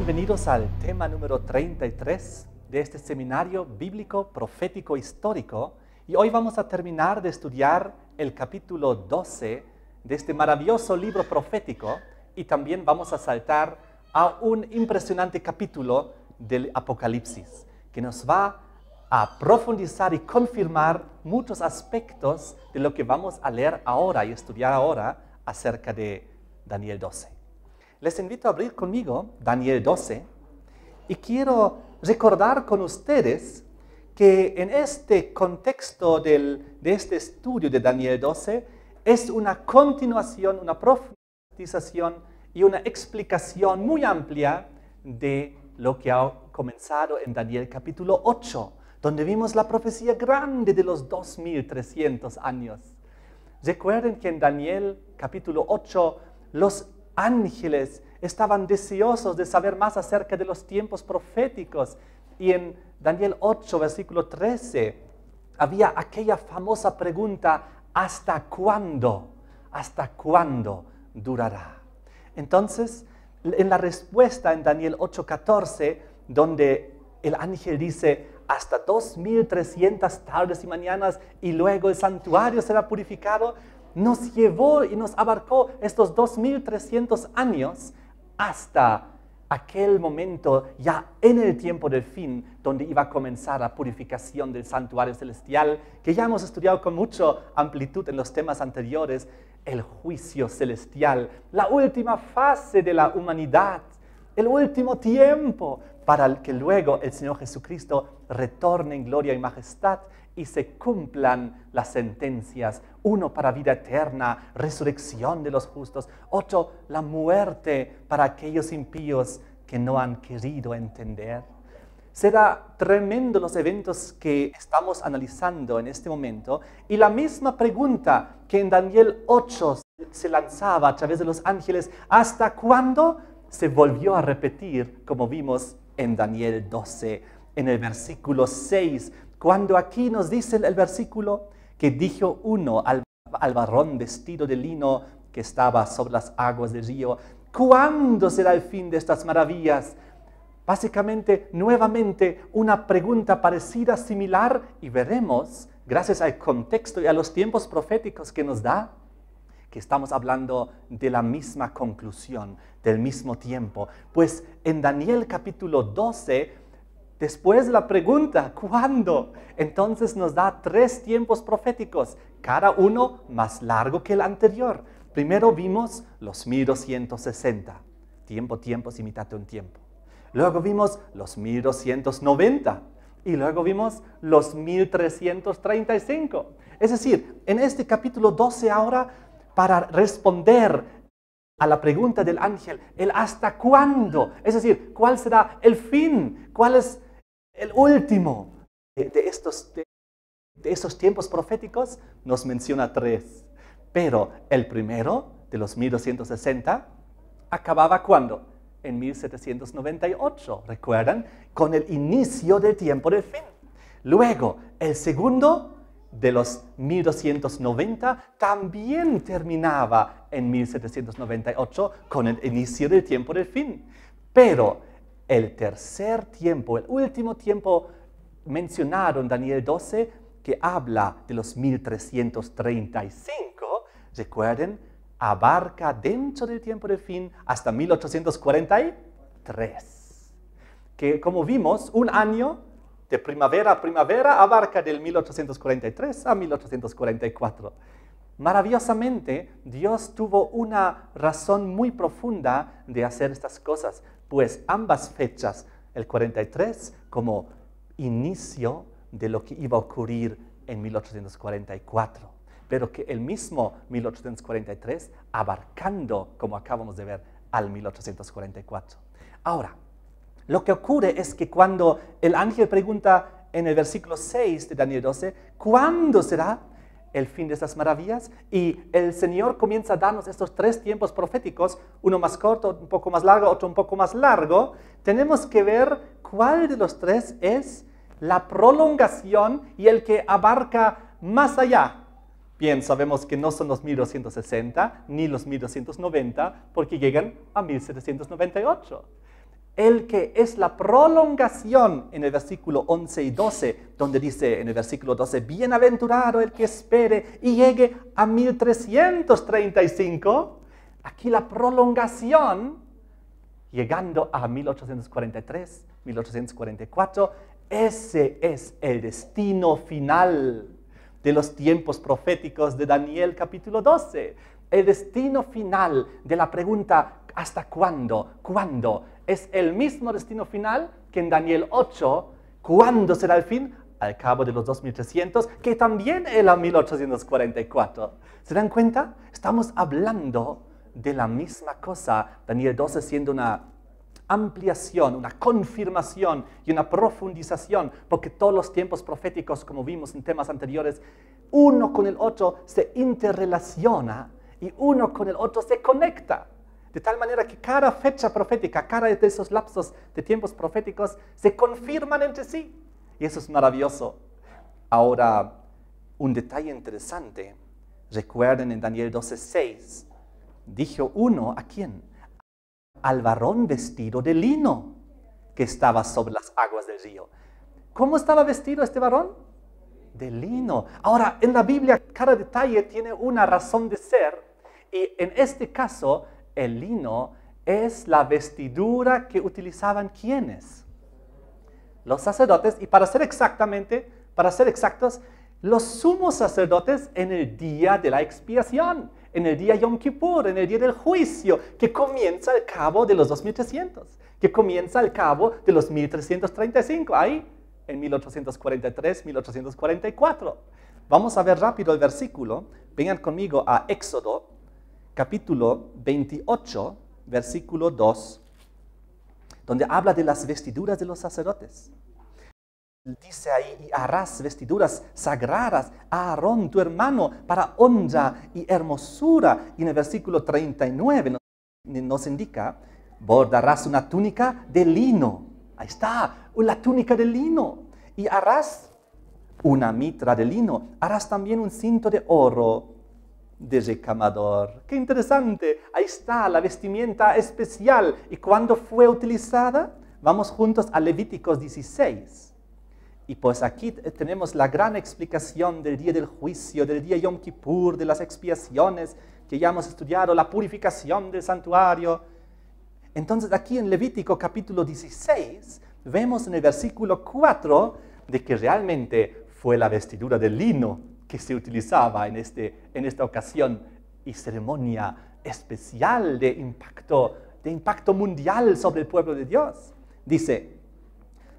Bienvenidos al tema número 33 de este seminario bíblico profético histórico y hoy vamos a terminar de estudiar el capítulo 12 de este maravilloso libro profético y también vamos a saltar a un impresionante capítulo del Apocalipsis que nos va a profundizar y confirmar muchos aspectos de lo que vamos a leer ahora y estudiar ahora acerca de Daniel 12 les invito a abrir conmigo Daniel 12 y quiero recordar con ustedes que en este contexto de este estudio de Daniel 12 es una continuación, una profundización y una explicación muy amplia de lo que ha comenzado en Daniel capítulo 8, donde vimos la profecía grande de los 2300 años. Recuerden que en Daniel capítulo 8 los ángeles estaban deseosos de saber más acerca de los tiempos proféticos. Y en Daniel 8, versículo 13, había aquella famosa pregunta, ¿hasta cuándo? ¿Hasta cuándo durará? Entonces, en la respuesta en Daniel 8:14, donde el ángel dice, hasta 2300 tardes y mañanas y luego el santuario será purificado, nos llevó y nos abarcó estos 2300 años hasta aquel momento, ya en el tiempo del fin, donde iba a comenzar la purificación del santuario celestial, que ya hemos estudiado con mucha amplitud en los temas anteriores, el juicio celestial, la última fase de la humanidad, el último tiempo, para que luego el Señor Jesucristo retorne en gloria y majestad y se cumplan las sentencias. Uno para vida eterna, resurrección de los justos. ocho, la muerte para aquellos impíos que no han querido entender. Será tremendo los eventos que estamos analizando en este momento y la misma pregunta que en Daniel 8 se lanzaba a través de los ángeles, ¿hasta cuándo? Se volvió a repetir como vimos en Daniel 12, en el versículo 6 cuando aquí nos dice el versículo que dijo uno al, al varón vestido de lino que estaba sobre las aguas del río, ¿cuándo será el fin de estas maravillas? Básicamente, nuevamente, una pregunta parecida, similar, y veremos, gracias al contexto y a los tiempos proféticos que nos da, que estamos hablando de la misma conclusión, del mismo tiempo. Pues en Daniel capítulo 12 Después la pregunta, ¿cuándo? Entonces nos da tres tiempos proféticos, cada uno más largo que el anterior. Primero vimos los 1260, tiempo, tiempos y mitad de un tiempo. Luego vimos los 1290 y luego vimos los 1335. Es decir, en este capítulo 12 ahora, para responder a la pregunta del ángel, el hasta cuándo, es decir, cuál será el fin, cuál es el último de, estos, tiempos proféticos, nos menciona tres. Pero el primero, de los 1260, acababa cuando? En 1798, recuerdan, con el inicio del tiempo del fin. Luego, el segundo de los 1290 también terminaba en 1798 con el inicio del tiempo del fin. Pero el tercer tiempo, el último tiempo mencionado en Daniel 12, que habla de los 1335, recuerden, abarca dentro del tiempo del fin hasta 1843, que como vimos, un año de primavera a primavera abarca del 1843 a 1844. Maravillosamente, Dios tuvo una razón muy profunda de hacer estas cosas pues ambas fechas, el 43 como inicio de lo que iba a ocurrir en 1844, pero que el mismo 1843 abarcando, como acabamos de ver, al 1844. Ahora, lo que ocurre es que cuando el ángel pregunta en el versículo 6 de Daniel 12, ¿cuándo será? el fin de esas maravillas y el Señor comienza a darnos estos tres tiempos proféticos, uno más corto, un poco más largo, otro un poco más largo, tenemos que ver cuál de los tres es la prolongación y el que abarca más allá. Bien, sabemos que no son los 1260 ni los 1290 porque llegan a 1798 el que es la prolongación en el versículo 11 y 12, donde dice en el versículo 12, bienaventurado el que espere y llegue a 1335. Aquí la prolongación, llegando a 1843, 1844, ese es el destino final de los tiempos proféticos de Daniel capítulo 12. El destino final de la pregunta, ¿hasta cuándo? ¿Cuándo? Es el mismo destino final que en Daniel 8. ¿Cuándo será el fin? Al cabo de los 2300, que también era 1844. ¿Se dan cuenta? Estamos hablando de la misma cosa. Daniel 12 siendo una ampliación, una confirmación y una profundización, porque todos los tiempos proféticos, como vimos en temas anteriores, uno con el otro se interrelaciona y uno con el otro se conecta. De tal manera que cada fecha profética, cada de esos lapsos de tiempos proféticos se confirman entre sí. Y eso es maravilloso. Ahora, un detalle interesante. Recuerden en Daniel 12:6, dijo uno a quién? Al varón vestido de lino que estaba sobre las aguas del río. ¿Cómo estaba vestido este varón? De lino. Ahora, en la Biblia cada detalle tiene una razón de ser y en este caso el lino es la vestidura que utilizaban quienes? Los sacerdotes, y para ser exactamente, para ser exactos, los sumos sacerdotes en el día de la expiación, en el día Yom Kippur, en el día del juicio, que comienza al cabo de los 2300, que comienza al cabo de los 1335, ahí en 1843, 1844. Vamos a ver rápido el versículo. Vengan conmigo a Éxodo capítulo 28, versículo 2, donde habla de las vestiduras de los sacerdotes. Dice ahí, y harás vestiduras sagradas a Aarón, tu hermano, para honra y hermosura. Y en el versículo 39 nos indica, bordarás una túnica de lino. Ahí está, la túnica de lino. Y harás una mitra de lino. Harás también un cinto de oro de recamador. Qué interesante, ahí está la vestimenta especial. ¿Y cuándo fue utilizada? Vamos juntos a Levíticos 16. Y pues aquí tenemos la gran explicación del día del juicio, del día Yom Kippur, de las expiaciones que ya hemos estudiado, la purificación del santuario. Entonces aquí en Levítico capítulo 16 vemos en el versículo 4 de que realmente fue la vestidura de lino que se utilizaba en, este, en esta ocasión y ceremonia especial de impacto, de impacto mundial sobre el pueblo de Dios. Dice,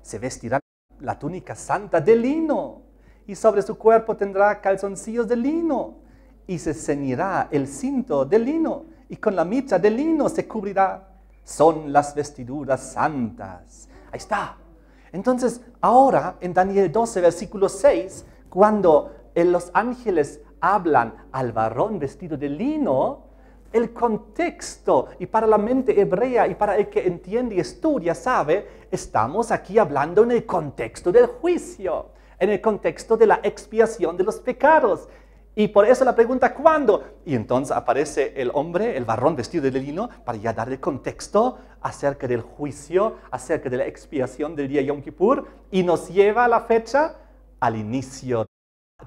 se vestirá la túnica santa de lino y sobre su cuerpo tendrá calzoncillos de lino y se ceñirá el cinto de lino y con la mitra de lino se cubrirá. Son las vestiduras santas. Ahí está. Entonces, ahora en Daniel 12, versículo 6, cuando los ángeles hablan al varón vestido de lino, el contexto y para la mente hebrea y para el que entiende y estudia, sabe, estamos aquí hablando en el contexto del juicio, en el contexto de la expiación de los pecados. Y por eso la pregunta, ¿cuándo? Y entonces aparece el hombre, el varón vestido de lino, para ya darle contexto acerca del juicio, acerca de la expiación del día Yom Kippur, y nos lleva a la fecha al inicio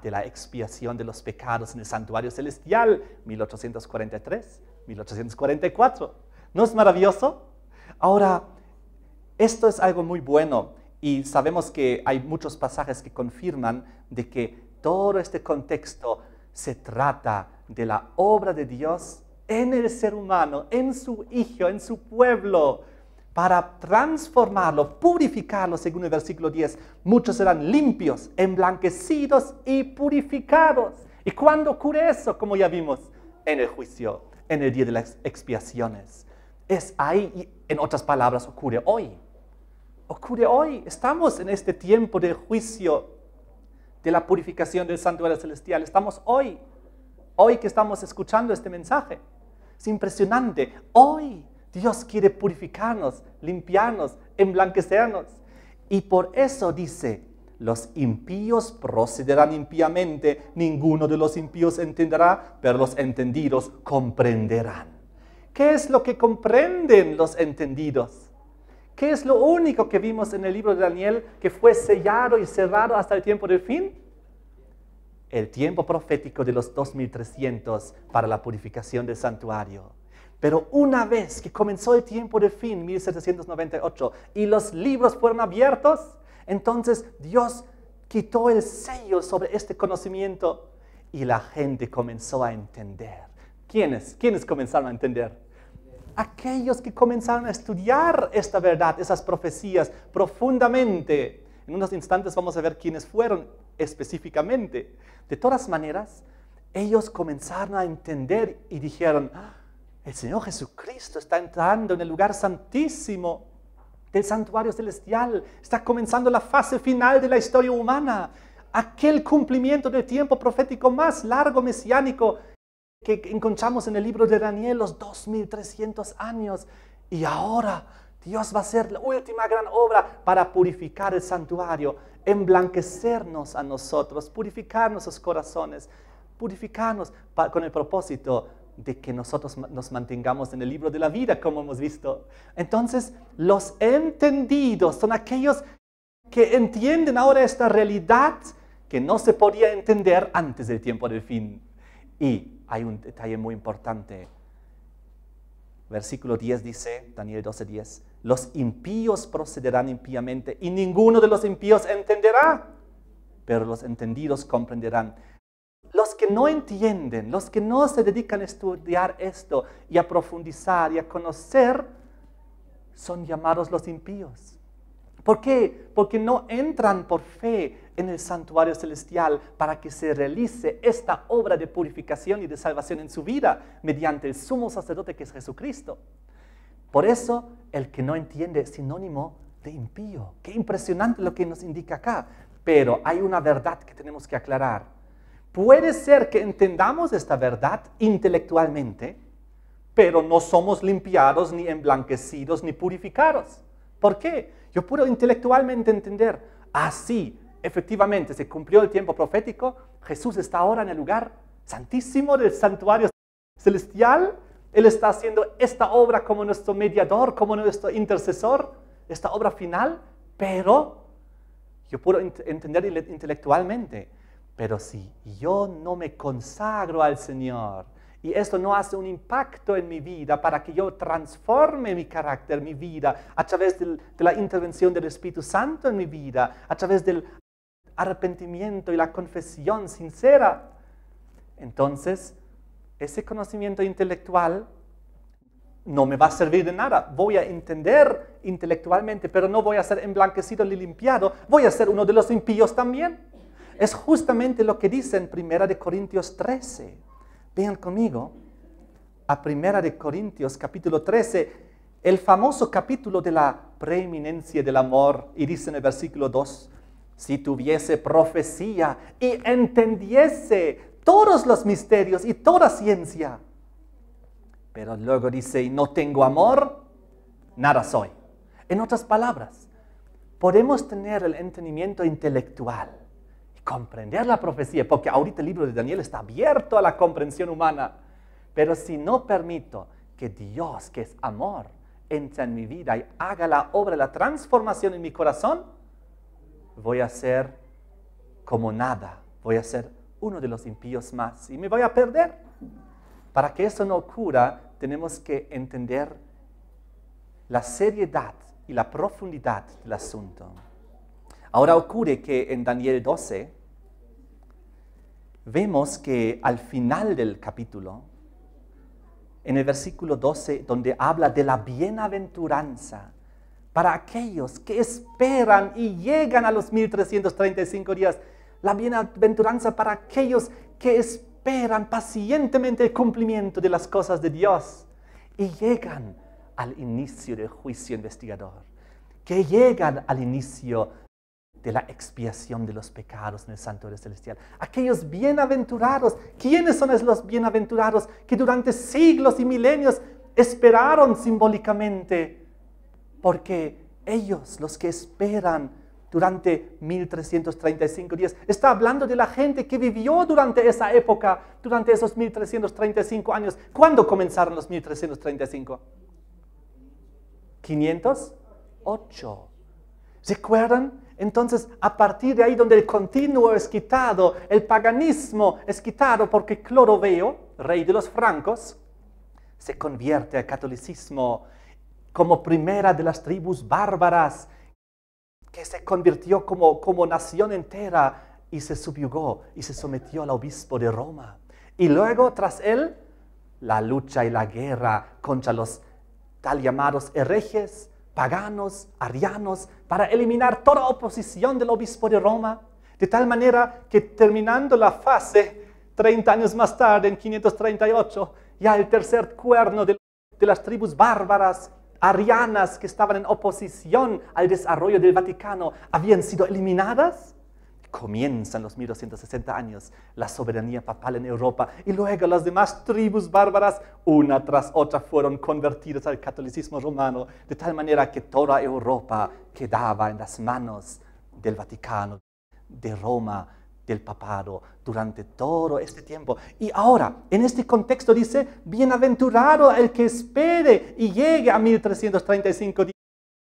de la expiación de los pecados en el santuario celestial, 1843, 1844. ¿No es maravilloso? Ahora, esto es algo muy bueno y sabemos que hay muchos pasajes que confirman de que todo este contexto se trata de la obra de Dios en el ser humano, en su hijo, en su pueblo, para transformarlo, purificarlo, según el versículo 10. Muchos serán limpios, emblanquecidos y purificados. ¿Y cuándo ocurre eso? Como ya vimos en el juicio, en el día de las expiaciones. Es ahí, en otras palabras, ocurre hoy. Ocurre hoy. Estamos en este tiempo de juicio, de la purificación del santuario celestial. Estamos hoy. Hoy que estamos escuchando este mensaje. Es impresionante. Hoy Dios quiere purificarnos, limpiarnos, emblanquecernos. Y por eso dice, los impíos procederán impíamente, ninguno de los impíos entenderá, pero los entendidos comprenderán. ¿Qué es lo que comprenden los entendidos? ¿Qué es lo único que vimos en el libro de Daniel que fue sellado y cerrado hasta el tiempo del fin? El tiempo profético de los 2300 para la purificación del santuario. Pero una vez que comenzó el tiempo de fin, 1798, y los libros fueron abiertos, entonces Dios quitó el sello sobre este conocimiento y la gente comenzó a entender. ¿Quiénes? ¿Quiénes comenzaron a entender? Aquellos que comenzaron a estudiar esta verdad, esas profecías profundamente. En unos instantes vamos a ver quiénes fueron específicamente. De todas maneras, ellos comenzaron a entender y dijeron, ah, el Señor Jesucristo está entrando en el lugar santísimo del santuario celestial. Está comenzando la fase final de la historia humana. Aquel cumplimiento del tiempo profético más largo mesiánico que encontramos en el libro de Daniel, los 2300 años. Y ahora Dios va a hacer la última gran obra para purificar el santuario, emblanquecernos a nosotros, purificar nuestros corazones, purificarnos con el propósito de que nosotros nos mantengamos en el libro de la vida, como hemos visto. Entonces, los entendidos son aquellos que entienden ahora esta realidad que no se podía entender antes del tiempo del fin. Y hay un detalle muy importante. Versículo 10 dice, Daniel 12, 10, los impíos procederán impíamente y ninguno de los impíos entenderá, pero los entendidos comprenderán. Los que no entienden, los que no se dedican a estudiar esto y a profundizar y a conocer, son llamados los impíos. ¿Por qué? Porque no entran por fe en el santuario celestial para que se realice esta obra de purificación y de salvación en su vida mediante el sumo sacerdote que es Jesucristo. Por eso, el que no entiende es sinónimo de impío. Qué impresionante lo que nos indica acá. Pero hay una verdad que tenemos que aclarar. Puede ser que entendamos esta verdad intelectualmente, pero no somos limpiados, ni emblanquecidos, ni purificados. ¿Por qué? Yo puedo intelectualmente entender, así, ah, efectivamente, se cumplió el tiempo profético, Jesús está ahora en el lugar santísimo del santuario celestial, Él está haciendo esta obra como nuestro mediador, como nuestro intercesor, esta obra final, pero yo puedo entender intelectualmente pero si yo no me consagro al Señor y esto no hace un impacto en mi vida para que yo transforme mi carácter, mi vida, a través de la intervención del Espíritu Santo en mi vida, a través del arrepentimiento y la confesión sincera, entonces ese conocimiento intelectual no me va a servir de nada. Voy a entender intelectualmente, pero no voy a ser emblanquecido ni limpiado. Voy a ser uno de los impíos también. Es justamente lo que dice en 1 Corintios 13. Vean conmigo a 1 Corintios capítulo 13, el famoso capítulo de la preeminencia del amor. Y dice en el versículo 2, si tuviese profecía y entendiese todos los misterios y toda ciencia. Pero luego dice, y no tengo amor, nada soy. En otras palabras, podemos tener el entendimiento intelectual comprender la profecía, porque ahorita el libro de Daniel está abierto a la comprensión humana. Pero si no permito que Dios, que es amor, entre en mi vida y haga la obra, la transformación en mi corazón, voy a ser como nada, voy a ser uno de los impíos más y me voy a perder. Para que eso no ocurra, tenemos que entender la seriedad y la profundidad del asunto. Ahora ocurre que en Daniel 12 vemos que al final del capítulo, en el versículo 12, donde habla de la bienaventuranza para aquellos que esperan y llegan a los 1335 días, la bienaventuranza para aquellos que esperan pacientemente el cumplimiento de las cosas de Dios y llegan al inicio del juicio investigador, que llegan al inicio de la expiación de los pecados en el santuario celestial. Aquellos bienaventurados, ¿quiénes son los bienaventurados que durante siglos y milenios esperaron simbólicamente? Porque ellos, los que esperan durante 1335 días, está hablando de la gente que vivió durante esa época, durante esos 1335 años. ¿Cuándo comenzaron los 1335? 508. ¿Recuerdan? Entonces, a partir de ahí donde el continuo es quitado, el paganismo es quitado porque Cloroveo, rey de los francos, se convierte al catolicismo como primera de las tribus bárbaras que se convirtió como, como nación entera y se subyugó y se sometió al obispo de Roma. Y luego, tras él, la lucha y la guerra contra los tal llamados herejes, paganos, arianos, para eliminar toda oposición del obispo de Roma, de tal manera que terminando la fase, 30 años más tarde, en 538, ya el tercer cuerno de, de las tribus bárbaras arianas que estaban en oposición al desarrollo del Vaticano habían sido eliminadas comienzan los 1260 años, la soberanía papal en Europa y luego las demás tribus bárbaras, una tras otra, fueron convertidas al catolicismo romano, de tal manera que toda Europa quedaba en las manos del Vaticano, de Roma, del papado durante todo este tiempo. Y ahora, en este contexto dice, bienaventurado el que espere y llegue a 1335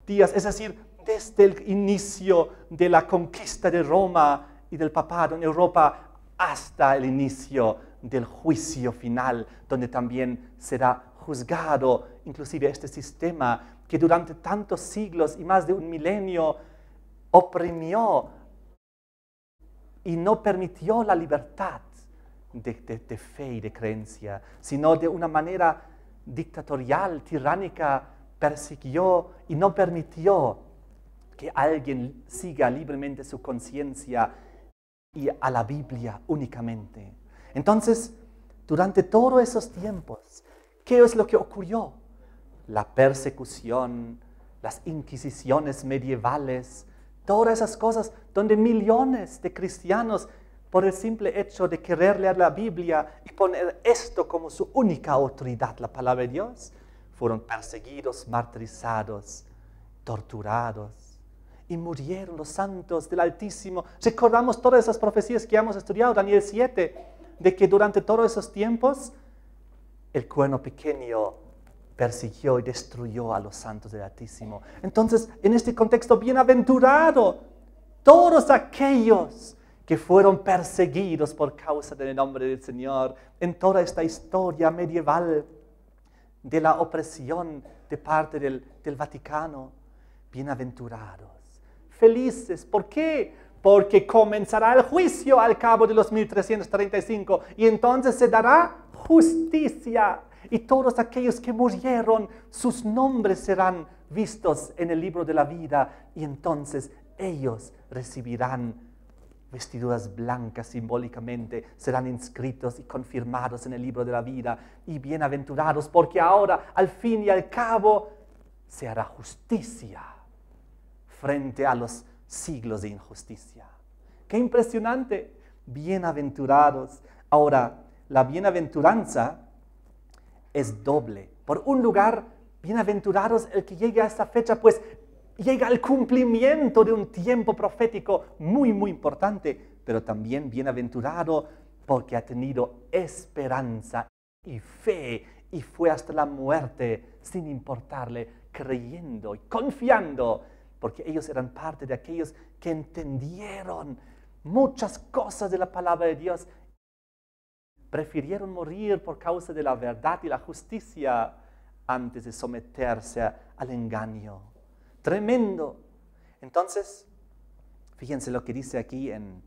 días, es decir, desde el inicio de la conquista de Roma y del papado en Europa hasta el inicio del juicio final, donde también será juzgado inclusive este sistema que durante tantos siglos y más de un milenio oprimió y no permitió la libertad de, de, fe y de creencia, sino de una manera dictatorial, tiránica, persiguió y no permitió que alguien siga libremente su conciencia y a la Biblia únicamente. Entonces, durante todos esos tiempos, ¿qué es lo que ocurrió? La persecución, las inquisiciones medievales, todas esas cosas donde millones de cristianos, por el simple hecho de querer leer la Biblia y poner esto como su única autoridad, la palabra de Dios, fueron perseguidos, martirizados, torturados y murieron los santos del Altísimo. Recordamos todas esas profecías que hemos estudiado, Daniel 7, de que durante todos esos tiempos el cuerno pequeño persiguió y destruyó a los santos del Altísimo. Entonces, en este contexto, bienaventurado todos aquellos que fueron perseguidos por causa del nombre del Señor en toda esta historia medieval de la opresión de parte del, del Vaticano. Bienaventurados felices. ¿Por qué? Porque comenzará el juicio al cabo de los 1335 y entonces se dará justicia. Y todos aquellos que murieron, sus nombres serán vistos en el libro de la vida y entonces ellos recibirán vestiduras blancas simbólicamente, serán inscritos y confirmados en el libro de la vida y bienaventurados porque ahora al fin y al cabo se hará justicia frente a los siglos de injusticia. ¡Qué impresionante! Bienaventurados. Ahora, la bienaventuranza es doble. Por un lugar, bienaventurados el que llegue a esta fecha, pues llega al cumplimiento de un tiempo profético muy, muy importante, pero también bienaventurado porque ha tenido esperanza y fe y fue hasta la muerte sin importarle, creyendo y confiando porque ellos eran parte de aquellos que entendieron muchas cosas de la palabra de Dios. Prefirieron morir por causa de la verdad y la justicia antes de someterse al engaño. Tremendo. Entonces, fíjense lo que dice aquí en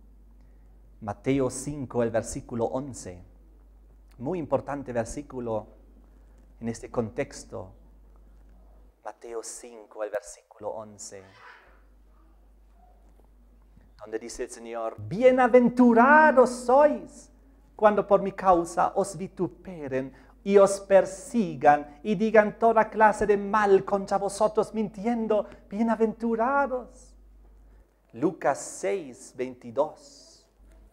Mateo 5, el versículo 11. Muy importante versículo en este contexto Mateo 5, el versículo 11, donde dice el Señor, bienaventurados sois cuando por mi causa os vituperen y os persigan y digan toda clase de mal contra vosotros mintiendo, bienaventurados. Lucas 6, 22.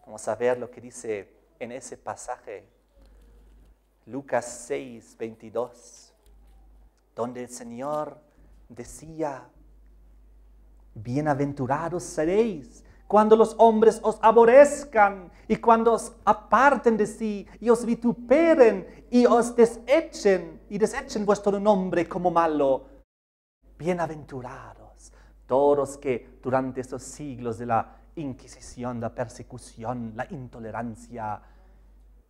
Vamos a ver lo que dice en ese pasaje. Lucas 6, 22 donde el Señor decía, bienaventurados seréis cuando los hombres os aborrezcan y cuando os aparten de sí y os vituperen y os desechen y desechen vuestro nombre como malo. Bienaventurados todos que durante esos siglos de la Inquisición, la persecución, la intolerancia,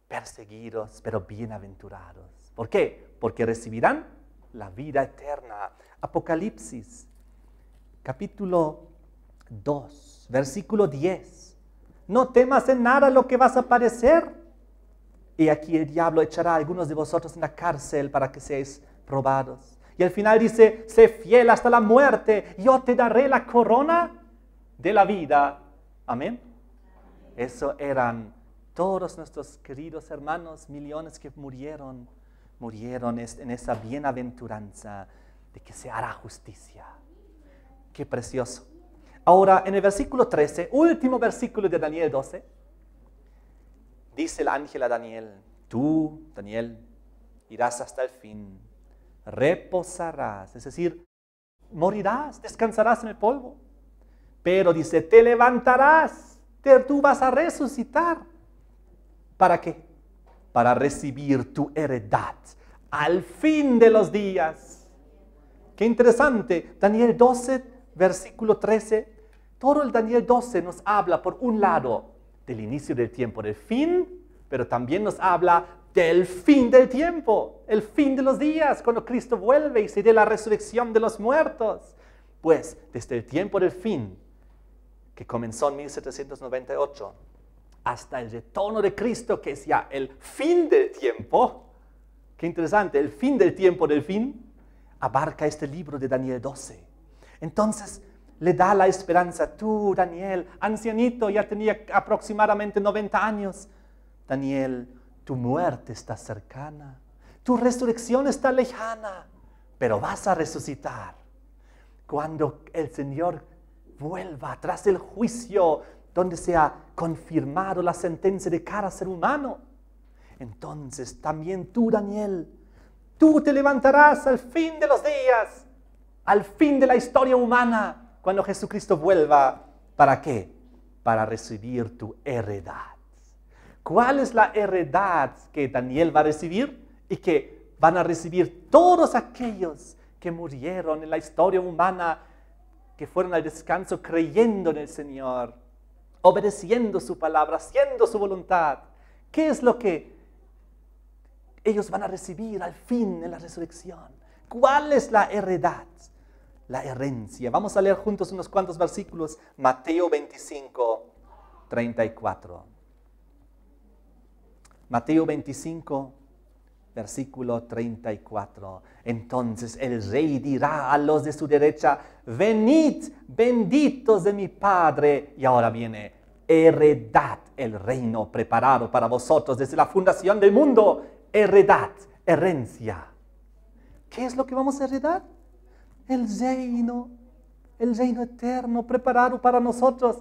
perseguidos, pero bienaventurados. ¿Por qué? Porque recibirán la vida eterna. Apocalipsis, capítulo 2, versículo 10. No temas en nada lo que vas a padecer. Y aquí el diablo echará a algunos de vosotros en la cárcel para que seáis probados. Y al final dice, sé fiel hasta la muerte, yo te daré la corona de la vida. Amén. Eso eran todos nuestros queridos hermanos, millones que murieron murieron en esa bienaventuranza de que se hará justicia. Qué precioso. Ahora, en el versículo 13, último versículo de Daniel 12, dice el ángel a Daniel, tú, Daniel, irás hasta el fin, reposarás, es decir, morirás, descansarás en el polvo. Pero dice, te levantarás, tú vas a resucitar. ¿Para qué? para recibir tu heredad al fin de los días. Qué interesante. Daniel 12, versículo 13. Todo el Daniel 12 nos habla, por un lado, del inicio del tiempo, del fin, pero también nos habla del fin del tiempo, el fin de los días, cuando Cristo vuelve y se dé la resurrección de los muertos. Pues desde el tiempo del fin, que comenzó en 1798, hasta el retorno de Cristo, que es ya el fin del tiempo. Qué interesante, el fin del tiempo del fin abarca este libro de Daniel 12. Entonces le da la esperanza, tú Daniel, ancianito, ya tenía aproximadamente 90 años. Daniel, tu muerte está cercana, tu resurrección está lejana, pero vas a resucitar. Cuando el Señor vuelva tras el juicio donde se ha confirmado la sentencia de cada ser humano. Entonces también tú, Daniel, tú te levantarás al fin de los días, al fin de la historia humana, cuando Jesucristo vuelva. ¿Para qué? Para recibir tu heredad. ¿Cuál es la heredad que Daniel va a recibir y que van a recibir todos aquellos que murieron en la historia humana, que fueron al descanso creyendo en el Señor? obedeciendo su palabra, haciendo su voluntad. ¿Qué es lo que ellos van a recibir al fin en la resurrección? ¿Cuál es la heredad? La herencia. Vamos a leer juntos unos cuantos versículos. Mateo 25, 34. Mateo 25, versículo 34. Entonces el rey dirá a los de su derecha, venid, benditos de mi Padre. Y ahora viene, heredad el reino preparado para vosotros desde la fundación del mundo. Heredad, herencia. ¿Qué es lo que vamos a heredar? El reino, el reino eterno preparado para nosotros.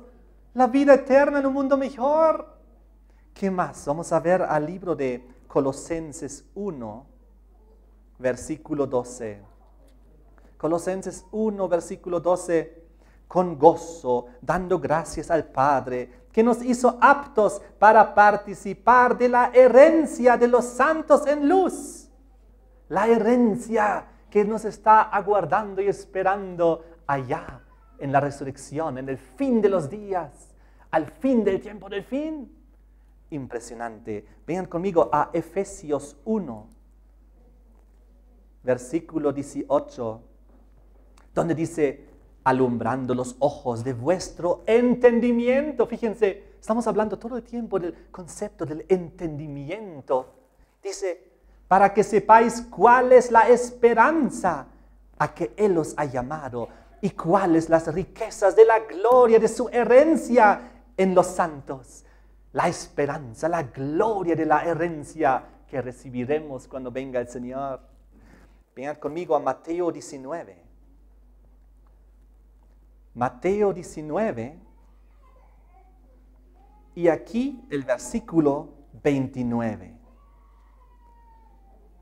La vida eterna en un mundo mejor. ¿Qué más? Vamos a ver al libro de Colosenses 1, versículo 12. Colosenses 1, versículo 12 con gozo, dando gracias al Padre, que nos hizo aptos para participar de la herencia de los santos en luz. La herencia que nos está aguardando y esperando allá, en la resurrección, en el fin de los días, al fin del tiempo del fin impresionante. Vengan conmigo a Efesios 1, versículo 18, donde dice, alumbrando los ojos de vuestro entendimiento. Fíjense, estamos hablando todo el tiempo del concepto del entendimiento. Dice, para que sepáis cuál es la esperanza a que Él os ha llamado y cuáles las riquezas de la gloria de su herencia en los santos la esperanza, la gloria de la herencia que recibiremos cuando venga el Señor. Vengan conmigo a Mateo 19. Mateo 19 y aquí el versículo 29,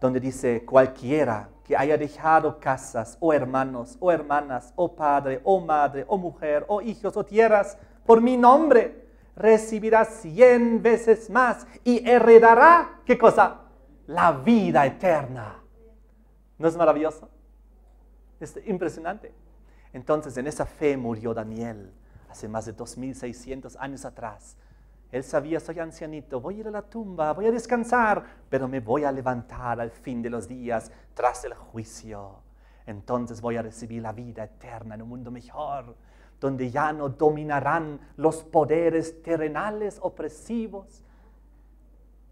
donde dice, cualquiera que haya dejado casas o oh hermanos o oh hermanas o oh padre o madre o mujer o hijos o tierras por mi nombre recibirá cien veces más y heredará, ¿qué cosa? La vida eterna. ¿No es maravilloso? Es impresionante. Entonces, en esa fe murió Daniel hace más de 2600 años atrás. Él sabía, soy ancianito, voy a ir a la tumba, voy a descansar, pero me voy a levantar al fin de los días tras el juicio. Entonces voy a recibir la vida eterna en un mundo mejor donde ya no dominarán los poderes terrenales opresivos,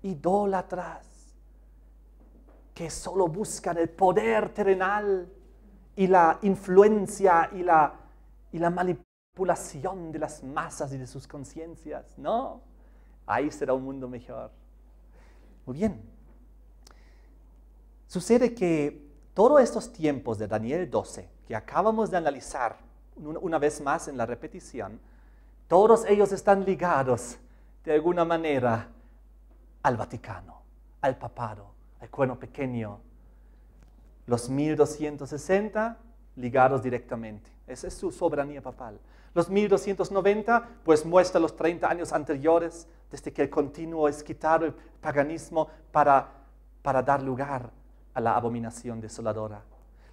idólatras que solo buscan el poder terrenal y la influencia y la, y la manipulación de las masas y de sus conciencias. No, ahí será un mundo mejor. Muy bien. Sucede que todos estos tiempos de Daniel 12 que acabamos de analizar, una vez más en la repetición, todos ellos están ligados de alguna manera al Vaticano, al papado, al cuerno pequeño. Los 1260 ligados directamente. Esa es su soberanía papal. Los 1290 pues muestra los 30 años anteriores desde que el continuo es quitado el paganismo para, para dar lugar a la abominación desoladora.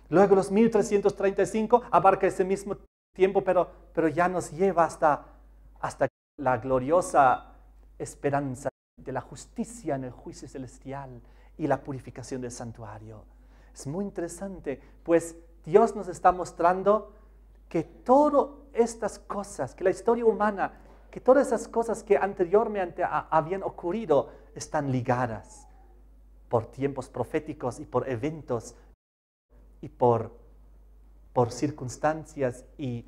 Luego los 1335 abarca ese mismo tiempo, pero, pero ya nos lleva hasta, hasta la gloriosa esperanza de la justicia en el juicio celestial y la purificación del santuario. Es muy interesante, pues Dios nos está mostrando que todas estas cosas, que la historia humana, que todas esas cosas que anteriormente habían ocurrido están ligadas por tiempos proféticos y por eventos y por por circunstancias y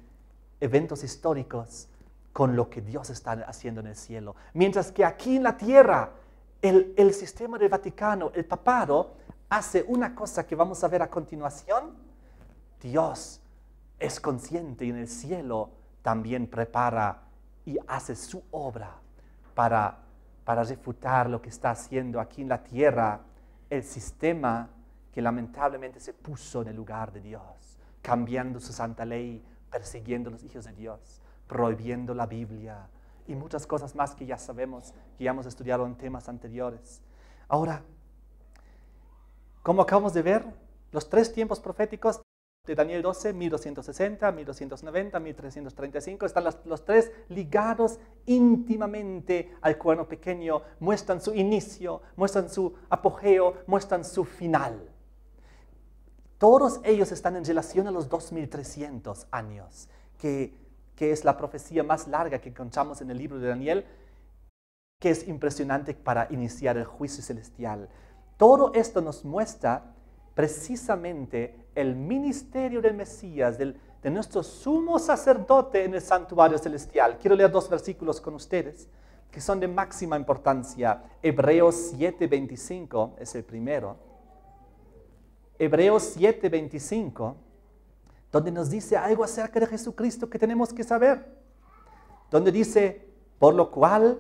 eventos históricos con lo que Dios está haciendo en el cielo. Mientras que aquí en la tierra, el, sistema del Vaticano, el papado, hace una cosa que vamos a ver a continuación. Dios es consciente y en el cielo también prepara y hace su obra para, para refutar lo que está haciendo aquí en la tierra el sistema que lamentablemente se puso en el lugar de Dios cambiando su santa ley, persiguiendo a los hijos de Dios, prohibiendo la Biblia y muchas cosas más que ya sabemos, que ya hemos estudiado en temas anteriores. Ahora, como acabamos de ver, los tres tiempos proféticos de Daniel 12, 1260, 1290, 1335, están los, los, tres ligados íntimamente al cuerno pequeño, muestran su inicio, muestran su apogeo, muestran su final. Todos ellos están en relación a los 2300 años, que, es la profecía más larga que encontramos en el libro de Daniel, que es impresionante para iniciar el juicio celestial. Todo esto nos muestra precisamente el ministerio del Mesías, de nuestro sumo sacerdote en el santuario celestial. Quiero leer dos versículos con ustedes que son de máxima importancia. Hebreos 7:25 es el primero Hebreos 7:25, donde nos dice algo acerca de Jesucristo que tenemos que saber. Donde dice, por lo cual,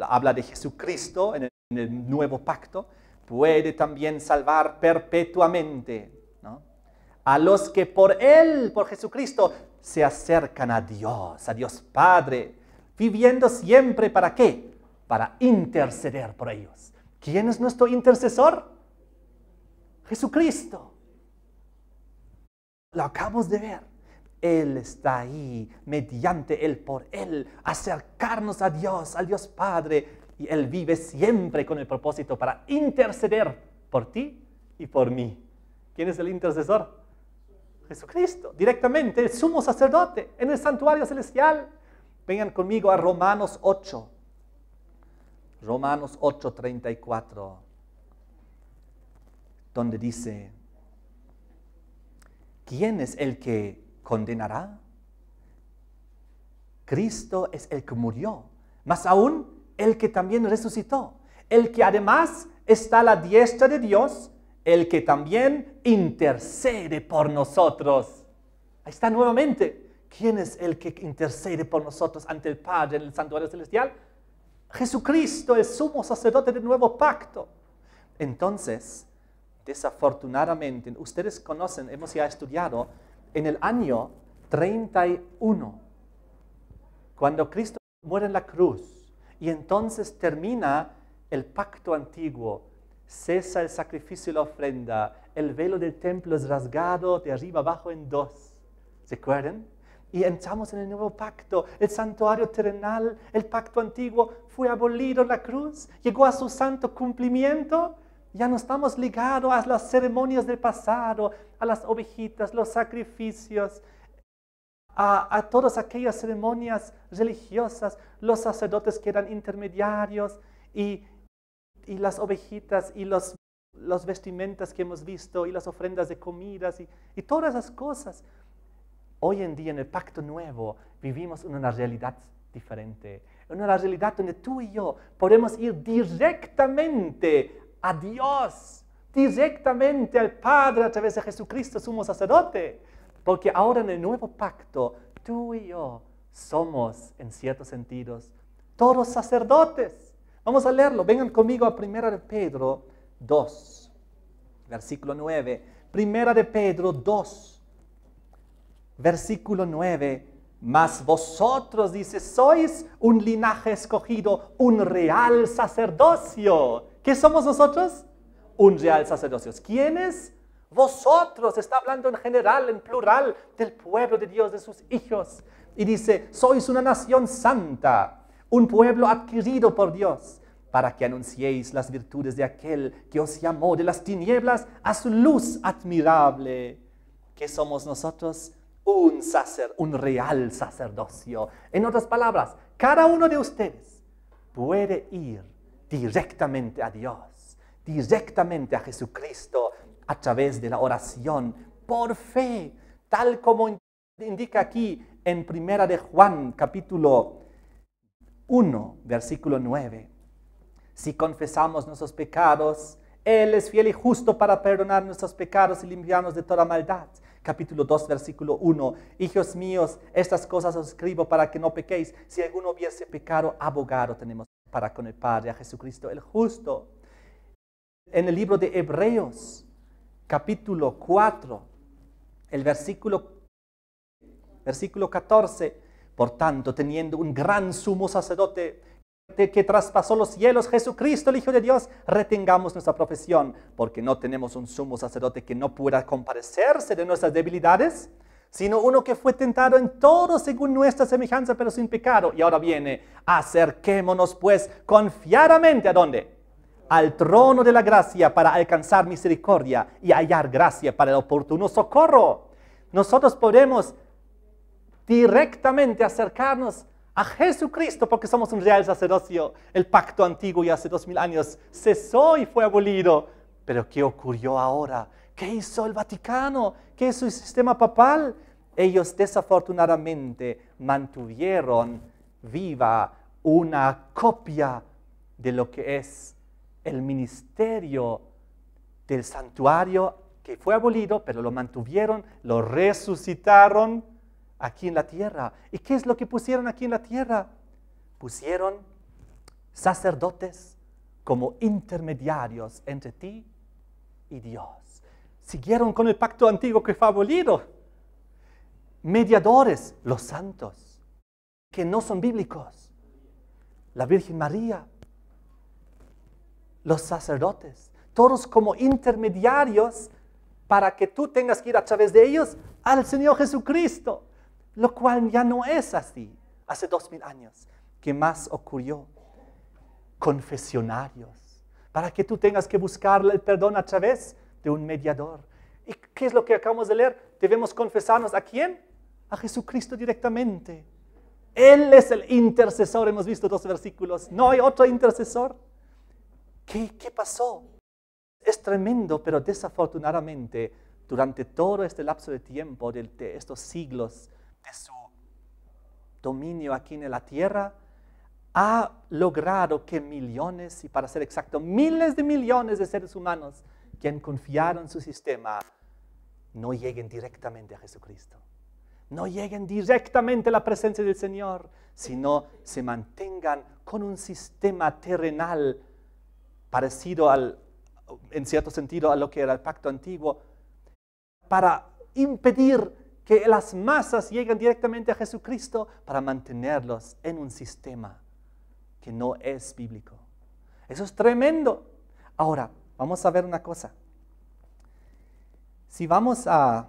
habla de Jesucristo en el, nuevo pacto, puede también salvar perpetuamente a los que por Él, por Jesucristo, se acercan a Dios, a Dios Padre, viviendo siempre para qué? Para interceder por ellos. ¿Quién es nuestro intercesor? Jesucristo. Lo acabamos de ver. Él está ahí, mediante Él, por Él, acercarnos a Dios, al Dios Padre. Y Él vive siempre con el propósito para interceder por ti y por mí. ¿Quién es el intercesor? Jesucristo, directamente, el sumo sacerdote en el santuario celestial. Vengan conmigo a Romanos 8. Romanos 8, 34 donde dice, ¿quién es el que condenará? Cristo es el que murió, más aún el que también resucitó, el que además está a la diestra de Dios, el que también intercede por nosotros. Ahí está nuevamente. ¿Quién es el que intercede por nosotros ante el Padre en el santuario celestial? Jesucristo, el sumo sacerdote del nuevo pacto. Entonces, desafortunadamente, ustedes conocen, hemos ya estudiado, en el año 31, cuando Cristo muere en la cruz y entonces termina el pacto antiguo, cesa el sacrificio y la ofrenda, el velo del templo es rasgado de arriba abajo en dos. ¿Se acuerdan? Y entramos en el nuevo pacto, el santuario terrenal, el pacto antiguo fue abolido la cruz, llegó a su santo cumplimiento ya no estamos ligados a las ceremonias del pasado, a las ovejitas, los sacrificios, a, todas aquellas ceremonias religiosas, los sacerdotes que eran intermediarios y, las ovejitas y los, vestimentas que hemos visto y las ofrendas de comidas y, todas esas cosas. Hoy en día en el pacto nuevo vivimos en una realidad diferente, en una realidad donde tú y yo podemos ir directamente a Dios, directamente al Padre a través de Jesucristo, sumo sacerdote. Porque ahora en el nuevo pacto, tú y yo somos, en ciertos sentidos, todos sacerdotes. Vamos a leerlo. Vengan conmigo a 1 de Pedro 2, versículo 9. 1 de Pedro 2, versículo 9. Mas vosotros, dice, sois un linaje escogido, un real sacerdocio ¿Qué somos nosotros? Un real sacerdocio. ¿Quiénes? Vosotros. Está hablando en general, en plural, del pueblo de Dios, de sus hijos. Y dice, sois una nación santa, un pueblo adquirido por Dios, para que anunciéis las virtudes de aquel que os llamó de las tinieblas a su luz admirable. ¿Qué somos nosotros? Un, sacer, un real sacerdocio. En otras palabras, cada uno de ustedes puede ir directamente a Dios, directamente a Jesucristo a través de la oración por fe, tal como indica aquí en Primera de Juan capítulo 1, versículo 9. Si confesamos nuestros pecados, Él es fiel y justo para perdonar nuestros pecados y limpiarnos de toda maldad. Capítulo 2, versículo 1. Hijos míos, estas cosas os escribo para que no pequéis. Si alguno hubiese pecado, abogado tenemos para con el Padre, a Jesucristo el justo. En el libro de Hebreos, capítulo 4, el versículo, versículo 14, por tanto, teniendo un gran sumo sacerdote que traspasó los cielos, Jesucristo, el Hijo de Dios, retengamos nuestra profesión, porque no tenemos un sumo sacerdote que no pueda comparecerse de nuestras debilidades, sino uno que fue tentado en todo según nuestra semejanza, pero sin pecado. Y ahora viene, acerquémonos pues confiadamente a dónde? Al trono de la gracia para alcanzar misericordia y hallar gracia para el oportuno socorro. Nosotros podemos directamente acercarnos a Jesucristo porque somos un real sacerdocio. El pacto antiguo y hace dos mil años cesó y fue abolido. Pero ¿qué ocurrió ahora? ¿Qué hizo el Vaticano? ¿Qué hizo el sistema papal? Ellos desafortunadamente mantuvieron viva una copia de lo que es el ministerio del santuario que fue abolido, pero lo mantuvieron, lo resucitaron aquí en la tierra. ¿Y qué es lo que pusieron aquí en la tierra? Pusieron sacerdotes como intermediarios entre ti y Dios siguieron con el pacto antiguo que fue abolido. Mediadores, los santos, que no son bíblicos. La Virgen María, los sacerdotes, todos como intermediarios para que tú tengas que ir a través de ellos al Señor Jesucristo, lo cual ya no es así hace dos mil años. ¿Qué más ocurrió? Confesionarios, para que tú tengas que buscar el perdón a través de un mediador. ¿Y qué es lo que acabamos de leer? Debemos confesarnos a quién? A Jesucristo directamente. Él es el intercesor, hemos visto dos versículos. No hay otro intercesor. ¿Qué, pasó? Es tremendo, pero desafortunadamente, durante todo este lapso de tiempo, estos siglos de su dominio aquí en la tierra, ha logrado que millones, y para ser exacto, miles de millones de seres humanos quien confiaron su sistema, no lleguen directamente a Jesucristo. No lleguen directamente a la presencia del Señor, sino se mantengan con un sistema terrenal parecido al, en cierto sentido, a lo que era el pacto antiguo, para impedir que las masas lleguen directamente a Jesucristo, para mantenerlos en un sistema que no es bíblico. Eso es tremendo. Ahora, Vamos a ver una cosa. Si vamos a,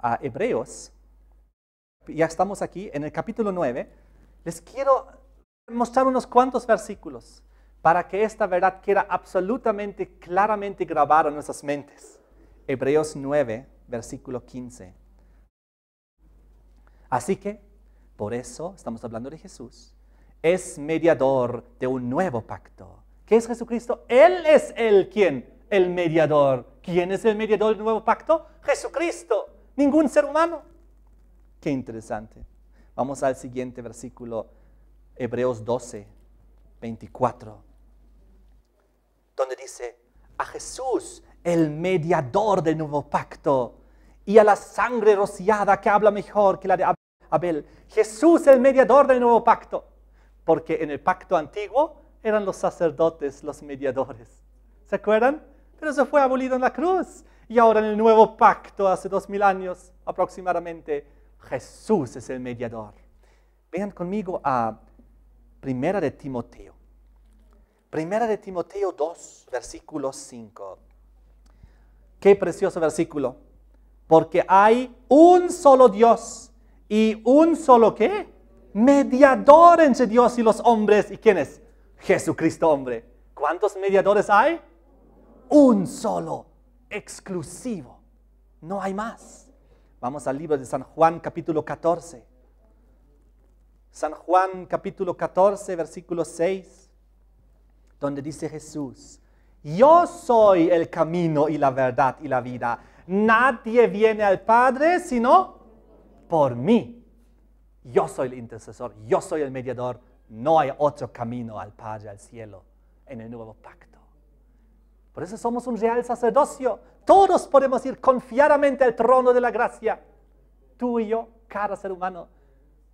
a Hebreos, ya estamos aquí en el capítulo 9, les quiero mostrar unos cuantos versículos para que esta verdad quiera absolutamente, claramente grabada en nuestras mentes. Hebreos 9, versículo 15. Así que, por eso estamos hablando de Jesús es mediador de un nuevo pacto. ¿Qué es Jesucristo? Él es el quien, el mediador. ¿Quién es el mediador del nuevo pacto? Jesucristo, ningún ser humano. Qué interesante. Vamos al siguiente versículo, Hebreos 12, 24, donde dice, a Jesús, el mediador del nuevo pacto, y a la sangre rociada que habla mejor que la de Abel. Jesús, el mediador del nuevo pacto porque en el pacto antiguo eran los sacerdotes los mediadores. ¿Se acuerdan? Pero eso fue abolido en la cruz. Y ahora en el nuevo pacto, hace dos mil años aproximadamente, Jesús es el mediador. Vean conmigo a Primera de Timoteo. Primera de Timoteo 2, versículo 5. Qué precioso versículo. Porque hay un solo Dios y un solo qué? mediador entre Dios y los hombres. ¿Y quién es? Jesucristo hombre. ¿Cuántos mediadores hay? Un solo, exclusivo. No hay más. Vamos al libro de San Juan capítulo 14. San Juan capítulo 14, versículo 6, donde dice Jesús, yo soy el camino y la verdad y la vida. Nadie viene al Padre sino por mí yo soy el intercesor, yo soy el mediador, no hay otro camino al Padre, al cielo, en el nuevo pacto. Por eso somos un real sacerdocio. Todos podemos ir confiadamente al trono de la gracia, tú y yo, cada ser humano.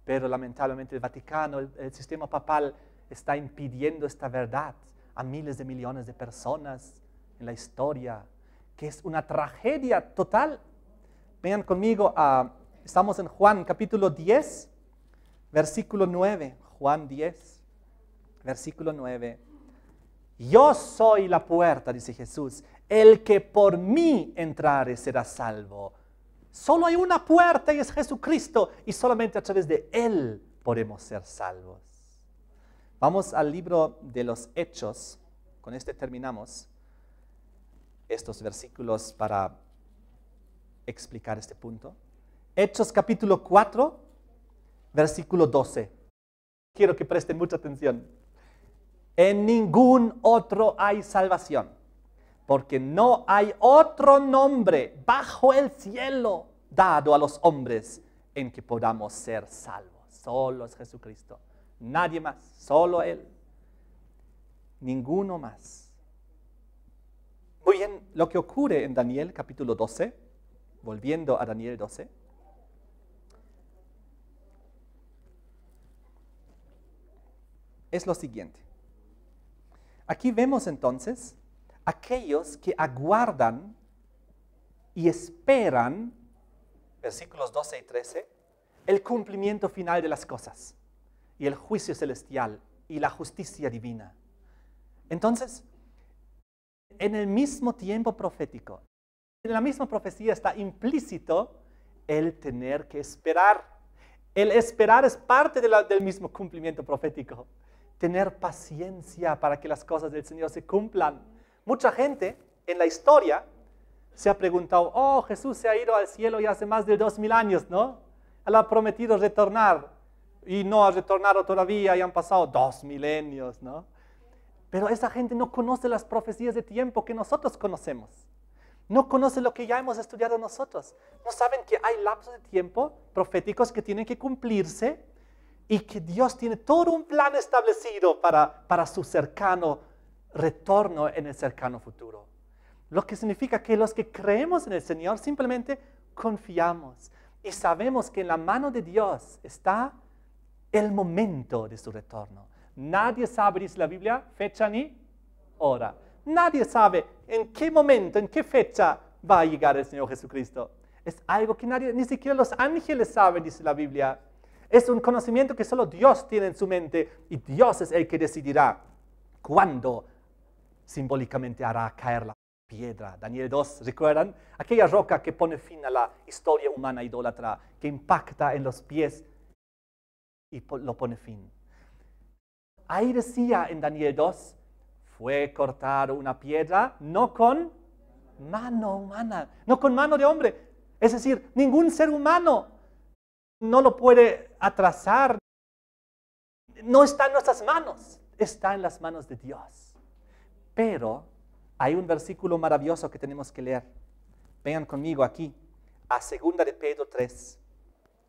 Pero lamentablemente el Vaticano, el, sistema papal, está impidiendo esta verdad a miles de millones de personas en la historia, que es una tragedia total. Vean conmigo, estamos en Juan capítulo 10, Versículo 9, Juan 10, versículo 9. Yo soy la puerta, dice Jesús. El que por mí entrare será salvo. Solo hay una puerta y es Jesucristo. Y solamente a través de Él podemos ser salvos. Vamos al libro de los Hechos. Con este terminamos estos versículos para explicar este punto. Hechos capítulo 4, versículo 12. Quiero que presten mucha atención. En ningún otro hay salvación, porque no hay otro nombre bajo el cielo dado a los hombres en que podamos ser salvos. Solo es Jesucristo. Nadie más, solo Él. Ninguno más. Muy bien, lo que ocurre en Daniel capítulo 12, volviendo a Daniel 12 es lo siguiente. Aquí vemos entonces aquellos que aguardan y esperan, versículos 12 y 13, el cumplimiento final de las cosas y el juicio celestial y la justicia divina. Entonces, en el mismo tiempo profético, en la misma profecía está implícito el tener que esperar. El esperar es parte del mismo cumplimiento profético tener paciencia para que las cosas del Señor se cumplan. Mucha gente en la historia se ha preguntado, oh, Jesús se ha ido al cielo ya hace más de dos mil años, ¿no? Él ha prometido retornar y no ha retornado todavía y han pasado dos milenios, ¿no? Pero esa gente no conoce las profecías de tiempo que nosotros conocemos. No conoce lo que ya hemos estudiado nosotros. No saben que hay lapsos de tiempo proféticos que tienen que cumplirse y que Dios tiene todo un plan establecido para, para su cercano retorno en el cercano futuro. Lo que significa que los que creemos en el Señor simplemente confiamos y sabemos que en la mano de Dios está el momento de su retorno. Nadie sabe, dice la Biblia, fecha ni hora. Nadie sabe en qué momento, en qué fecha va a llegar el Señor Jesucristo. Es algo que nadie, ni siquiera los ángeles saben, dice la Biblia. Es un conocimiento que solo Dios tiene en su mente y Dios es el que decidirá cuándo simbólicamente hará caer la piedra. Daniel 2, ¿recuerdan? Aquella roca que pone fin a la historia humana idólatra, que impacta en los pies y lo pone fin. Ahí decía en Daniel 2, fue cortar una piedra no con mano humana, no con mano de hombre. Es decir, ningún ser humano no lo puede atrasar. No está en nuestras manos, está en las manos de Dios. Pero hay un versículo maravilloso que tenemos que leer. Vean conmigo aquí, a segunda de Pedro 3,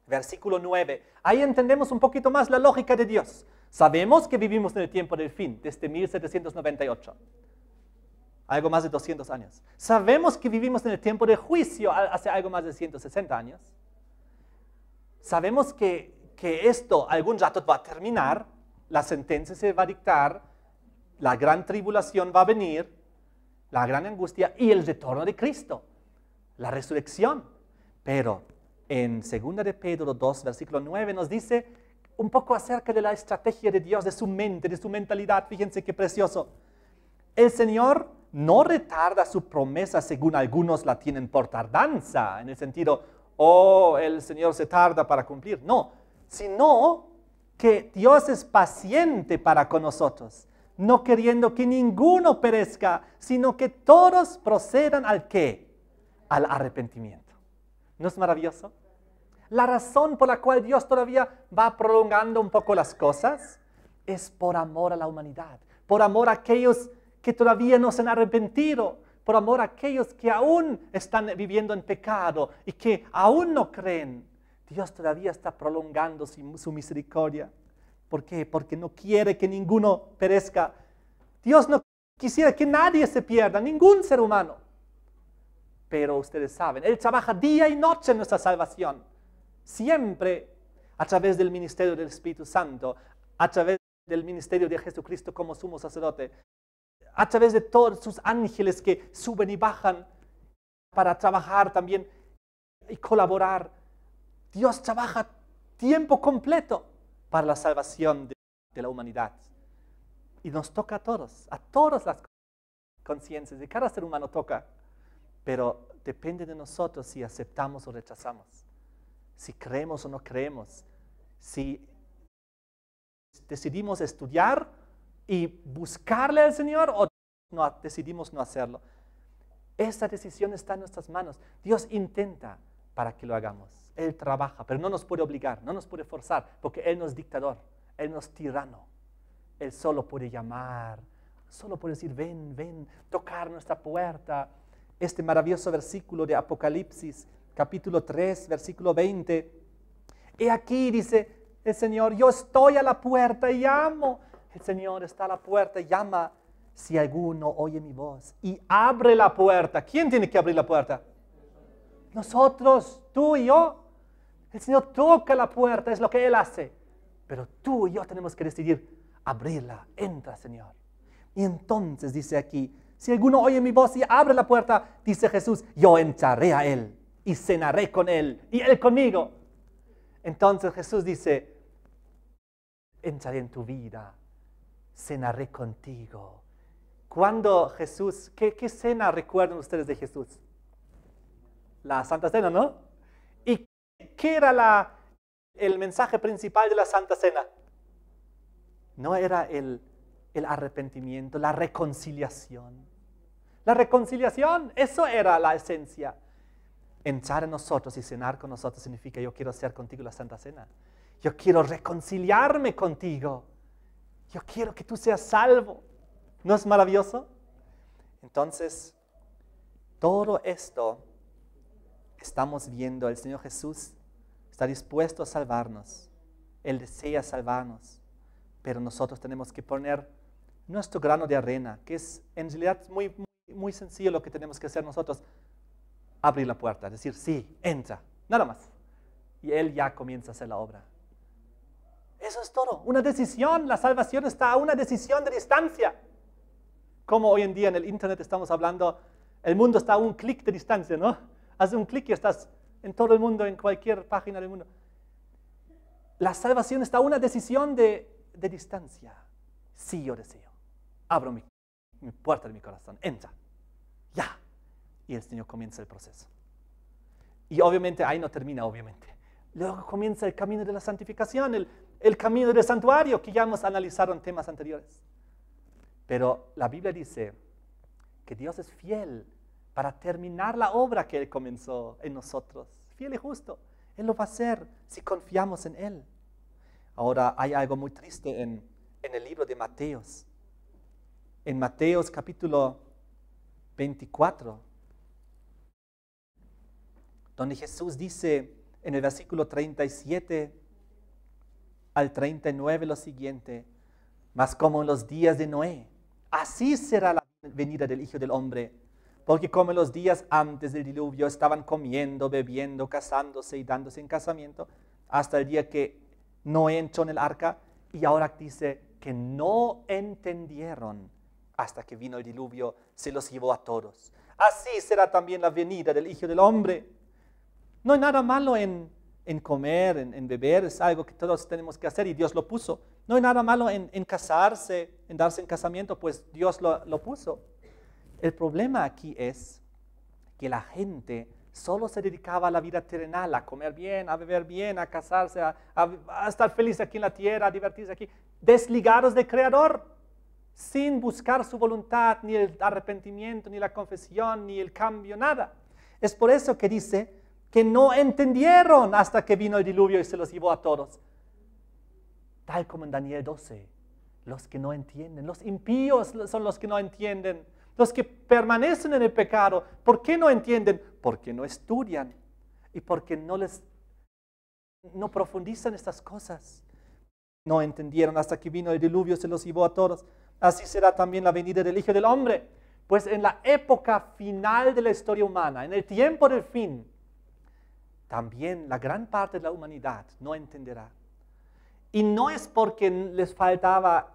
versículo 9. Ahí entendemos un poquito más la lógica de Dios. Sabemos que vivimos en el tiempo del fin, desde 1798 este algo más de 200 años. Sabemos que vivimos en el tiempo del juicio hace algo más de 160 años sabemos que, que esto algún rato va a terminar, la sentencia se va a dictar, la gran tribulación va a venir, la gran angustia y el retorno de Cristo, la resurrección. Pero en 2 de Pedro 2, versículo 9 nos dice un poco acerca de la estrategia de Dios, de su mente, de su mentalidad. Fíjense qué precioso. El Señor no retarda su promesa según algunos la tienen por tardanza, en el sentido, o el Señor se tarda para cumplir. No, sino que Dios es paciente para con nosotros, no queriendo que ninguno perezca, sino que todos procedan al qué? Al arrepentimiento. ¿No es maravilloso? La razón por la cual Dios todavía va prolongando un poco las cosas es por amor a la humanidad, por amor a aquellos que todavía no se han arrepentido, por amor a aquellos que aún están viviendo en pecado y que aún no creen. Dios todavía está prolongando su misericordia. ¿Por qué? Porque no quiere que ninguno perezca. Dios no quisiera que nadie se pierda, ningún ser humano. Pero ustedes saben, Él trabaja día y noche en nuestra salvación. Siempre a través del ministerio del Espíritu Santo, a través del ministerio de Jesucristo como sumo sacerdote, a través de todos sus ángeles que suben y bajan para trabajar también y colaborar. Dios trabaja tiempo completo para la salvación de, la humanidad. Y nos toca a todos, a todas las conciencias, de cada ser humano toca, pero depende de nosotros si aceptamos o rechazamos, si creemos o no creemos, si decidimos estudiar y buscarle al Señor o decidimos no hacerlo. Esa decisión está en nuestras manos. Dios intenta para que lo hagamos. Él trabaja, pero no nos puede obligar, no nos puede forzar, porque Él no es dictador, Él no es tirano. Él solo puede llamar, solo puede decir, ven, ven, tocar nuestra puerta. Este maravilloso versículo de Apocalipsis, capítulo 3, versículo 20. He aquí, dice el Señor, yo estoy a la puerta y llamo. El Señor está a la puerta, llama si alguno oye mi voz y abre la puerta. ¿Quién tiene que abrir la puerta? Nosotros, tú y yo. El Señor toca la puerta, es lo que Él hace. Pero tú y yo tenemos que decidir abrirla. Entra, Señor. Y entonces dice aquí, si alguno oye mi voz y abre la puerta, dice Jesús, yo entraré a Él y cenaré con Él y Él conmigo. Entonces Jesús dice, entraré en tu vida, cenaré contigo. Cuando Jesús, ¿qué, cena recuerdan ustedes de Jesús? La Santa Cena, ¿no? ¿Y qué era el mensaje principal de la Santa Cena? No era el, arrepentimiento, la reconciliación. La reconciliación, eso era la esencia. Entrar en nosotros y cenar con nosotros significa yo quiero hacer contigo la Santa Cena. Yo quiero reconciliarme contigo. Yo quiero que tú seas salvo. ¿No es maravilloso? Entonces, todo esto estamos viendo. El Señor Jesús está dispuesto a salvarnos. Él desea salvarnos. Pero nosotros tenemos que poner nuestro grano de arena, que es en realidad muy, muy, sencillo lo que tenemos que hacer nosotros. Abrir la puerta, decir, sí, entra, nada más. Y Él ya comienza a hacer la obra. Eso es todo. Una decisión. La salvación está a una decisión de distancia. Como hoy en día en el Internet estamos hablando, el mundo está a un clic de distancia, ¿no? Haces un clic y estás en todo el mundo, en cualquier página del mundo. La salvación está a una decisión de, distancia. Sí, yo deseo. Abro mi, puerta de mi corazón. Entra. Ya. Y el Señor comienza el proceso. Y obviamente ahí no termina, obviamente. Luego comienza el camino de la santificación, el el camino del santuario, que ya hemos analizado en temas anteriores. Pero la Biblia dice que Dios es fiel para terminar la obra que Él comenzó en nosotros. Fiel y justo. Él lo va a hacer si confiamos en Él. Ahora hay algo muy triste en, el libro de Mateos. En Mateos capítulo 24, donde Jesús dice en el versículo 37, al 39 lo siguiente, mas como en los días de Noé, así será la venida del Hijo del Hombre, porque como en los días antes del diluvio estaban comiendo, bebiendo, casándose y dándose en casamiento, hasta el día que Noé entró en el arca, y ahora dice que no entendieron hasta que vino el diluvio, se los llevó a todos. Así será también la venida del Hijo del Hombre. No hay nada malo en en comer, en, beber, es algo que todos tenemos que hacer y Dios lo puso. No hay nada malo en, casarse, en darse en casamiento, pues Dios lo, puso. El problema aquí es que la gente solo se dedicaba a la vida terrenal, a comer bien, a beber bien, a casarse, a, a, estar feliz aquí en la tierra, a divertirse aquí, desligados del Creador, sin buscar su voluntad, ni el arrepentimiento, ni la confesión, ni el cambio, nada. Es por eso que dice, que no entendieron hasta que vino el diluvio y se los llevó a todos. Tal como en Daniel 12, los que no entienden, los impíos son los que no entienden, los que permanecen en el pecado. ¿Por qué no entienden? Porque no estudian y porque no les no profundizan estas cosas. No entendieron hasta que vino el diluvio y se los llevó a todos. Así será también la venida del Hijo del Hombre. Pues en la época final de la historia humana, en el tiempo del fin, también la gran parte de la humanidad no entenderá. Y no es porque les faltaba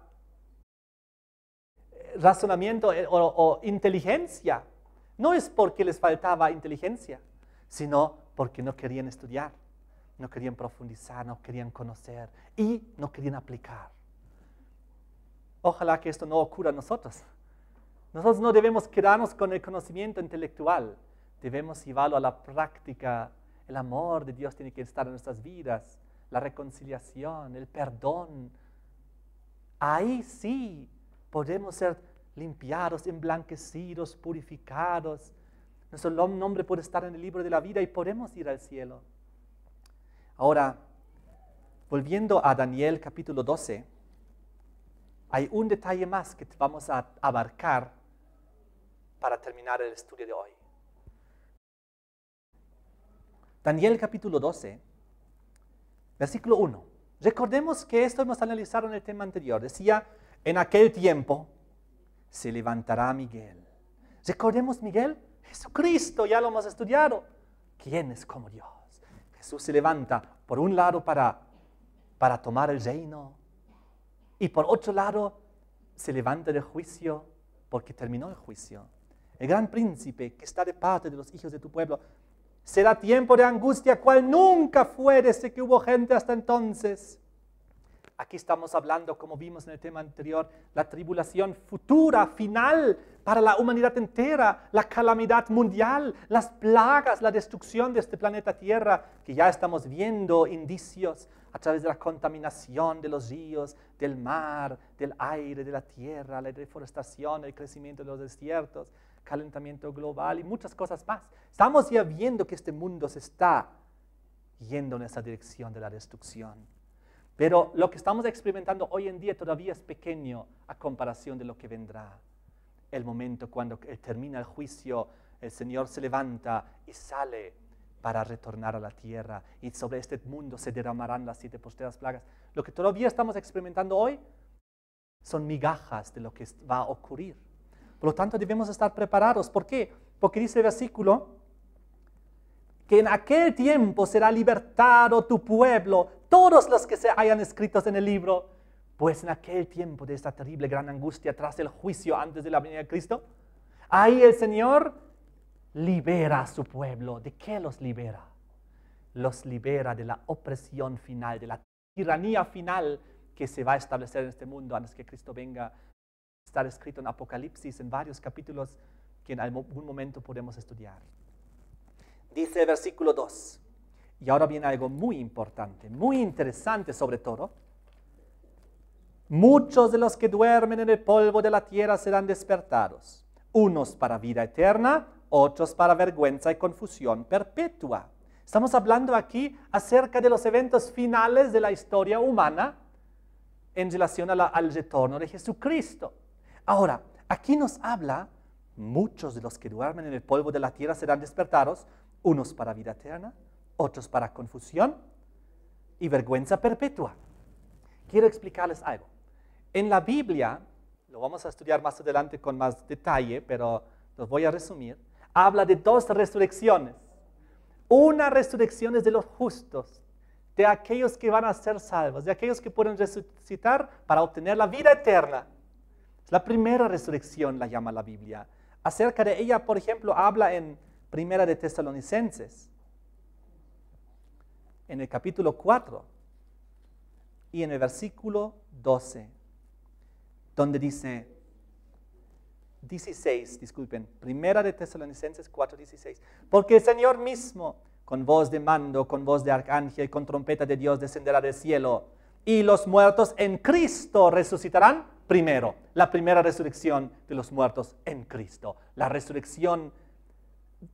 eh, razonamiento eh, o, inteligencia. No es porque les faltaba inteligencia, sino porque no querían estudiar, no querían profundizar, no querían conocer y no querían aplicar. Ojalá que esto no ocurra a nosotros. Nosotros no debemos quedarnos con el conocimiento intelectual, debemos llevarlo a la práctica el amor de Dios tiene que estar en nuestras vidas, la reconciliación, el perdón. Ahí sí podemos ser limpiados, emblanquecidos, purificados. Nuestro nombre puede estar en el libro de la vida y podemos ir al cielo. Ahora, volviendo a Daniel capítulo 12, hay un detalle más que vamos a abarcar para terminar el estudio de hoy. Daniel capítulo 12, versículo 1. Recordemos que esto hemos analizado en el tema anterior. Decía, en aquel tiempo se levantará Miguel. Recordemos, Miguel, Jesucristo, ya lo hemos estudiado. ¿Quién es como Dios? Jesús se levanta, por un lado, para, para tomar el reino, y por otro lado, se levanta del juicio, porque terminó el juicio. El gran príncipe que está de parte de los hijos de tu pueblo Será tiempo de angustia cual nunca fue desde que hubo gente hasta entonces. Aquí estamos hablando, como vimos en el tema anterior, la tribulación futura, final, para la humanidad entera, la calamidad mundial, las plagas, la destrucción de este planeta Tierra, que ya estamos viendo indicios a través de la contaminación de los ríos, del mar, del aire, de la tierra, la deforestación, el crecimiento de los desiertos, calentamiento global y muchas cosas más. Estamos ya viendo que este mundo se está yendo en esa dirección de la destrucción. Pero lo que estamos experimentando hoy en día todavía es pequeño a comparación de lo que vendrá. El momento cuando termina el juicio, el Señor se levanta y sale para retornar a la tierra y sobre este mundo se derramarán las siete posteras plagas. Lo que todavía estamos experimentando hoy son migajas de lo que va a ocurrir. Por lo tanto, debemos estar preparados. ¿Por qué? Porque dice el versículo que en aquel tiempo será libertado tu pueblo, todos los que se hayan escrito en el libro, pues en aquel tiempo de esta terrible gran angustia tras el juicio antes de la venida de Cristo, ahí el Señor libera a su pueblo. ¿De qué los libera? Los libera de la opresión final, de la tiranía final que se va a establecer en este mundo antes que Cristo venga Está escrito en Apocalipsis, en varios capítulos que en algún momento podemos estudiar. Dice versículo 2. Y ahora viene algo muy importante, muy interesante sobre todo. Muchos de los que duermen en el polvo de la tierra serán despertados, unos para vida eterna, otros para vergüenza y confusión perpetua. Estamos hablando aquí acerca de los eventos finales de la historia humana en relación al retorno de Jesucristo. Ahora, aquí nos habla, muchos de los que duermen en el polvo de la tierra serán despertados, unos para vida eterna, otros para confusión y vergüenza perpetua. Quiero explicarles algo. En la Biblia, lo vamos a estudiar más adelante con más detalle, pero los voy a resumir, habla de dos resurrecciones. Una resurrección es de los justos, de aquellos que van a ser salvos, de aquellos que pueden resucitar para obtener la vida eterna. La primera resurrección la llama la Biblia. Acerca de ella, por ejemplo, habla en Primera de Tesalonicenses, en el capítulo 4 y en el versículo 12, donde dice, 16, disculpen, Primera de Tesalonicenses 4, 16, porque el Señor mismo, con voz de mando, con voz de arcángel, con trompeta de Dios, descenderá del cielo, y los muertos en Cristo resucitarán primero, la primera resurrección de los muertos en Cristo, la resurrección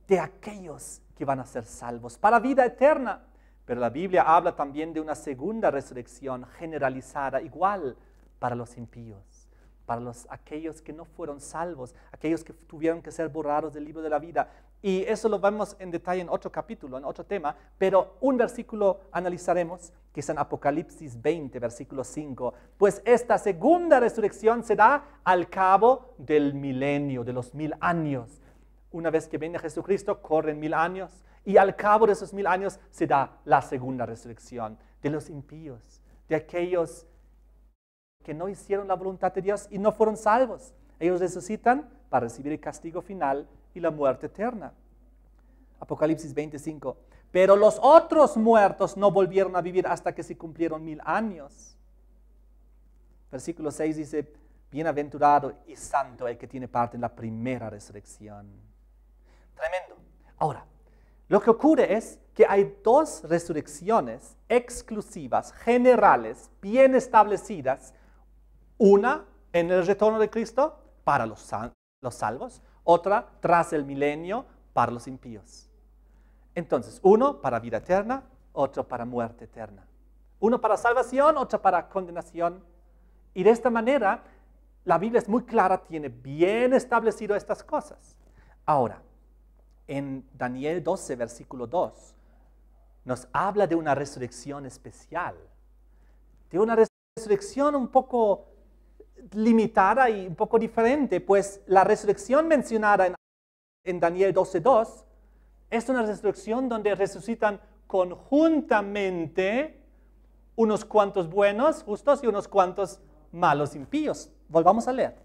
de aquellos que van a ser salvos para vida eterna. Pero la Biblia habla también de una segunda resurrección generalizada, igual para los impíos, para los, aquellos que no fueron salvos, aquellos que tuvieron que ser borrados del libro de la vida, y eso lo vemos en detalle en otro capítulo, en otro tema, pero un versículo analizaremos, que es en Apocalipsis 20, versículo 5. Pues esta segunda resurrección se da al cabo del milenio, de los mil años. Una vez que viene Jesucristo, corren mil años, y al cabo de esos mil años se da la segunda resurrección de los impíos, de aquellos que no hicieron la voluntad de Dios y no fueron salvos. Ellos resucitan para recibir el castigo final y la muerte eterna. Apocalipsis 25. Pero los otros muertos no volvieron a vivir hasta que se cumplieron mil años. Versículo 6 dice, bienaventurado y santo el que tiene parte en la primera resurrección. Tremendo. Ahora, lo que ocurre es que hay dos resurrecciones exclusivas, generales, bien establecidas. Una en el retorno de Cristo para los, los salvos, otra tras el milenio para los impíos. Entonces, uno para vida eterna, otro para muerte eterna. Uno para salvación, otro para condenación. Y de esta manera, la Biblia es muy clara, tiene bien establecido estas cosas. Ahora, en Daniel 12, versículo 2, nos habla de una resurrección especial, de una resurrección un poco limitada y un poco diferente, pues la resurrección mencionada en, en Daniel 12.2 es una resurrección donde resucitan conjuntamente unos cuantos buenos, justos y unos cuantos malos, impíos. Volvamos a leer.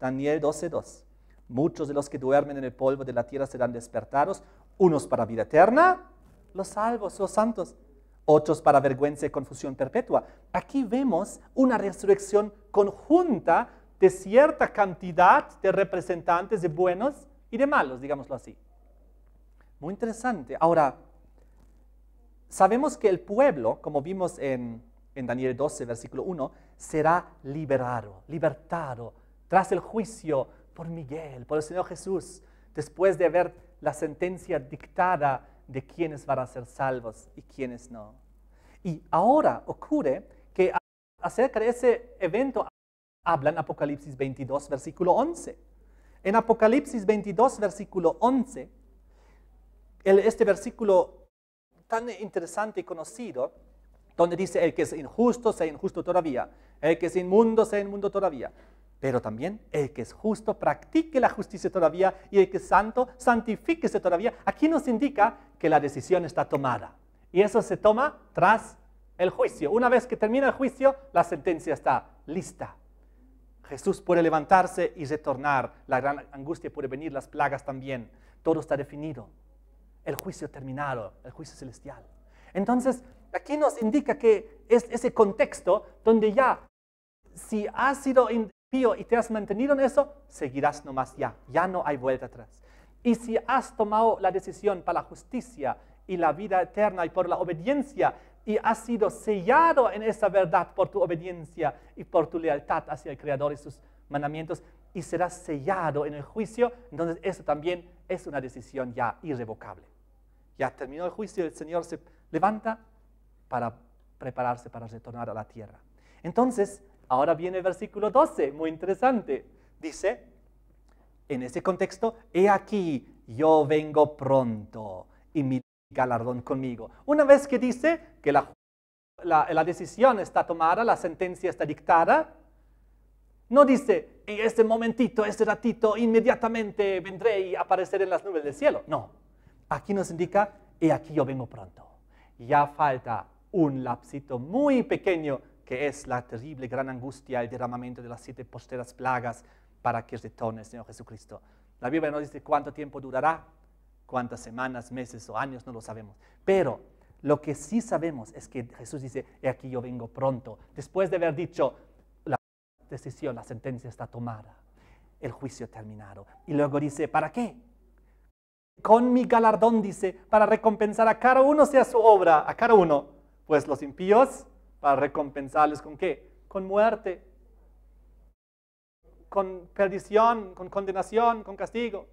Daniel 12.2. Muchos de los que duermen en el polvo de la tierra serán despertados, unos para vida eterna, los salvos, los santos, otros para vergüenza y confusión perpetua. Aquí vemos una resurrección conjunta de cierta cantidad de representantes de buenos y de malos, digámoslo así. Muy interesante. Ahora, sabemos que el pueblo, como vimos en, Daniel 12, versículo 1, será liberado, libertado, tras el juicio por Miguel, por el Señor Jesús, después de haber la sentencia dictada de quiénes van a ser salvos y quiénes no. Y ahora ocurre acerca de ese evento habla en Apocalipsis 22, versículo 11. En Apocalipsis 22, versículo 11, este versículo tan interesante y conocido, donde dice, el que es injusto sea injusto todavía, el que es inmundo sea inmundo todavía, pero también el que es justo practique la justicia todavía y el que es santo santifíquese todavía. Aquí nos indica que la decisión está tomada y eso se toma tras el juicio. Una vez que termina el juicio, la sentencia está lista. Jesús puede levantarse y retornar. La gran angustia puede venir, las plagas también. Todo está definido. El juicio terminado, el juicio celestial. Entonces, aquí nos indica que es ese contexto donde ya, si has sido impío y te has mantenido en eso, seguirás nomás ya. Ya no hay vuelta atrás. Y si has tomado la decisión para la justicia y la vida eterna y por la obediencia y has sido sellado en esa verdad por tu obediencia y por tu lealtad hacia el Creador y sus mandamientos y serás sellado en el juicio, entonces eso también es una decisión ya irrevocable. Ya terminó el juicio, el Señor se levanta para prepararse para retornar a la tierra. Entonces, ahora viene el versículo 12, muy interesante. Dice, en ese contexto, he aquí, yo vengo pronto y mi galardón conmigo. Una vez que dice que la, la, decisión está tomada, la sentencia está dictada, no dice, en este momentito, este ratito, inmediatamente vendré y apareceré en las nubes del cielo. No, aquí nos indica, y aquí yo vengo pronto. Ya falta un lapsito muy pequeño, que es la terrible gran angustia, el derramamiento de las siete posteras plagas para que retorne el Señor Jesucristo. La Biblia no dice cuánto tiempo durará, cuántas semanas, meses o años, no lo sabemos. Pero lo que sí sabemos es que Jesús dice, he aquí yo vengo pronto. Después de haber dicho, la decisión, la sentencia está tomada, el juicio terminado. Y luego dice, ¿para qué? Con mi galardón, dice, para recompensar a cada uno sea su obra, a cada uno. Pues los impíos, para recompensarles con qué? Con muerte, con perdición, con condenación, con castigo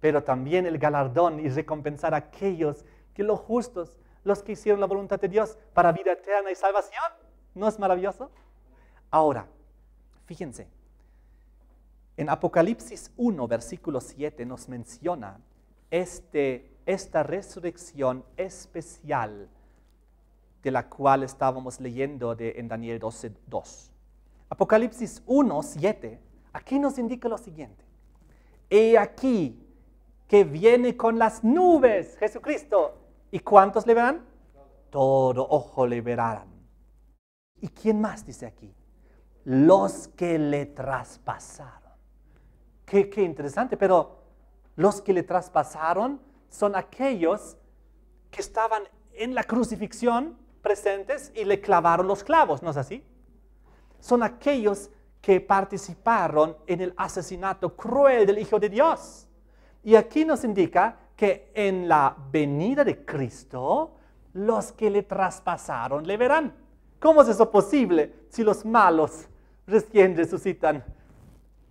pero también el galardón y recompensar a aquellos que los justos, los que hicieron la voluntad de Dios para vida eterna y salvación. ¿No es maravilloso? Ahora, fíjense, en Apocalipsis 1, versículo 7 nos menciona este, esta resurrección especial de la cual estábamos leyendo de, en Daniel 12, 2. Apocalipsis 1, 7, aquí nos indica lo siguiente. He aquí que viene con las nubes, Jesucristo. ¿Y cuántos le verán? Todo ojo le verán. ¿Y quién más dice aquí? Los que le traspasaron. Qué, qué interesante, pero los que le traspasaron son aquellos que estaban en la crucifixión presentes y le clavaron los clavos, ¿no es así? Son aquellos que participaron en el asesinato cruel del Hijo de Dios. Y aquí nos indica que en la venida de Cristo, los que le traspasaron le verán. ¿Cómo es eso posible si los malos recién resucitan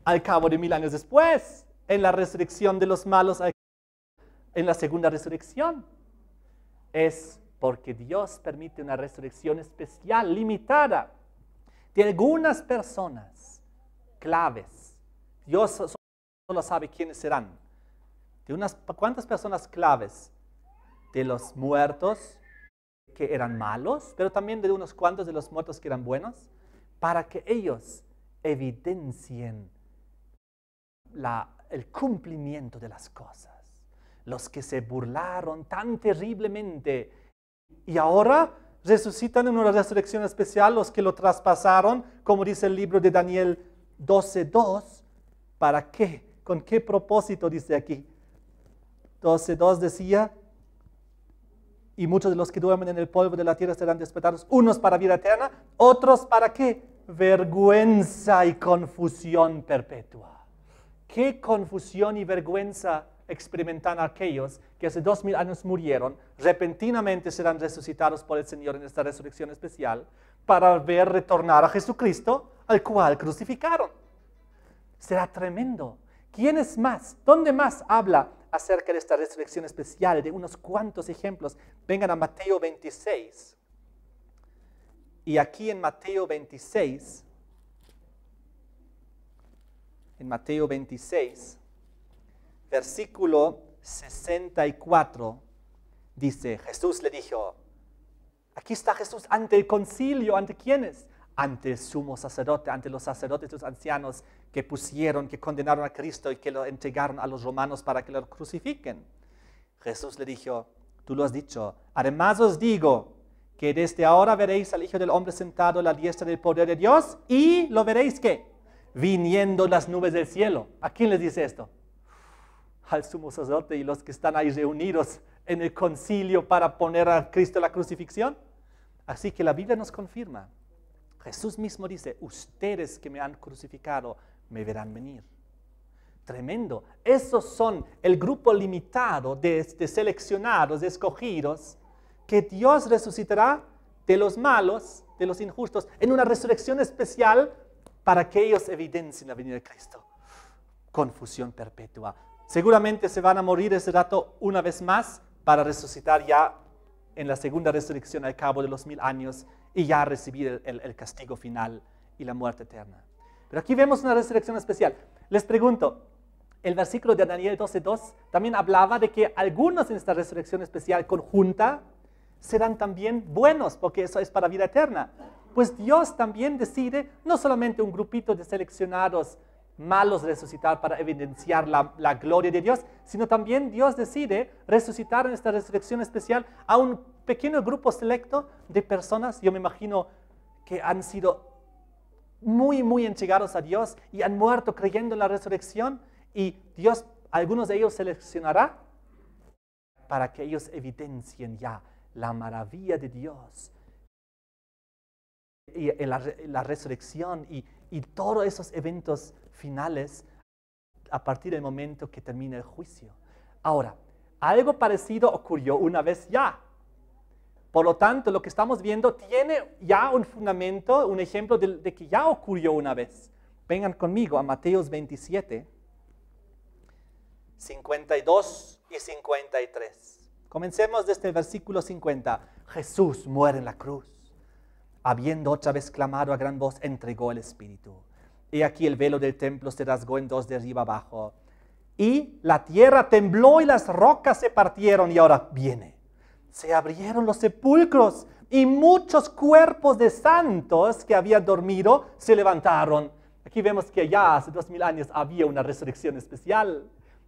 al cabo de mil años después, en la resurrección de los malos, en la segunda resurrección? Es porque Dios permite una resurrección especial, limitada, de algunas personas claves. Dios solo sabe quiénes serán de unas cuantas personas claves, de los muertos que eran malos, pero también de unos cuantos de los muertos que eran buenos, para que ellos evidencien el cumplimiento de las cosas. Los que se burlaron tan terriblemente y ahora resucitan en una resurrección especial los que lo traspasaron, como dice el libro de Daniel 12.2, ¿para qué? ¿Con qué propósito dice aquí? 12.2 decía, y muchos de los que duermen en el polvo de la tierra serán despertados, unos para vida eterna, otros para qué? Vergüenza y confusión perpetua. ¿Qué confusión y vergüenza experimentan aquellos que hace dos mil años murieron, repentinamente serán resucitados por el Señor en esta resurrección especial, para ver retornar a Jesucristo, al cual crucificaron? Será tremendo. ¿Quién es más? ¿Dónde más habla acerca de esta resurrección especial, de unos cuantos ejemplos. Vengan a Mateo 26. Y aquí en Mateo 26, en Mateo 26, versículo 64, dice, Jesús le dijo, aquí está Jesús ante el concilio, ante quienes, ante el sumo sacerdote, ante los sacerdotes, los ancianos que pusieron, que condenaron a Cristo y que lo entregaron a los romanos para que lo crucifiquen. Jesús le dijo, tú lo has dicho, además os digo que desde ahora veréis al Hijo del Hombre sentado a la diestra del poder de Dios y lo veréis que viniendo las nubes del cielo. ¿A quién les dice esto? Al sumo sacerdote y los que están ahí reunidos en el concilio para poner a Cristo la crucifixión. Así que la Biblia nos confirma Jesús mismo dice, ustedes que me han crucificado me verán venir. Tremendo. Esos son el grupo limitado de, seleccionados, de escogidos, que Dios resucitará de los malos, de los injustos, en una resurrección especial para que ellos evidencien la venida de Cristo. Confusión perpetua. Seguramente se van a morir ese rato una vez más para resucitar ya en la segunda resurrección al cabo de los mil años y ya recibir el, castigo final y la muerte eterna. Pero aquí vemos una resurrección especial. Les pregunto, el versículo de Daniel 12.2 también hablaba de que algunos en esta resurrección especial conjunta serán también buenos, porque eso es para vida eterna. Pues Dios también decide no solamente un grupito de seleccionados malos resucitar para evidenciar la, gloria de Dios, sino también Dios decide resucitar en esta resurrección especial a un pequeño grupo selecto de personas, yo me imagino que han sido muy, muy entregados a Dios y han muerto creyendo en la resurrección y Dios algunos de ellos seleccionará para que ellos evidencien ya la maravilla de Dios y, la, resurrección y, y todos esos eventos finales a partir del momento que termina el juicio. Ahora, algo parecido ocurrió una vez ya. Por lo tanto, lo que estamos viendo tiene ya un fundamento, un ejemplo de, que ya ocurrió una vez. Vengan conmigo a Mateos 27, 52 y 53. Comencemos desde el este versículo 50. Jesús muere en la cruz. Habiendo otra vez clamado a gran voz, entregó el Espíritu. Y aquí el velo del templo se rasgó en dos de arriba abajo. Y la tierra tembló y las rocas se partieron. Y ahora viene. Se abrieron los sepulcros y muchos cuerpos de santos que habían dormido se levantaron. Aquí vemos que ya hace dos mil años había una resurrección especial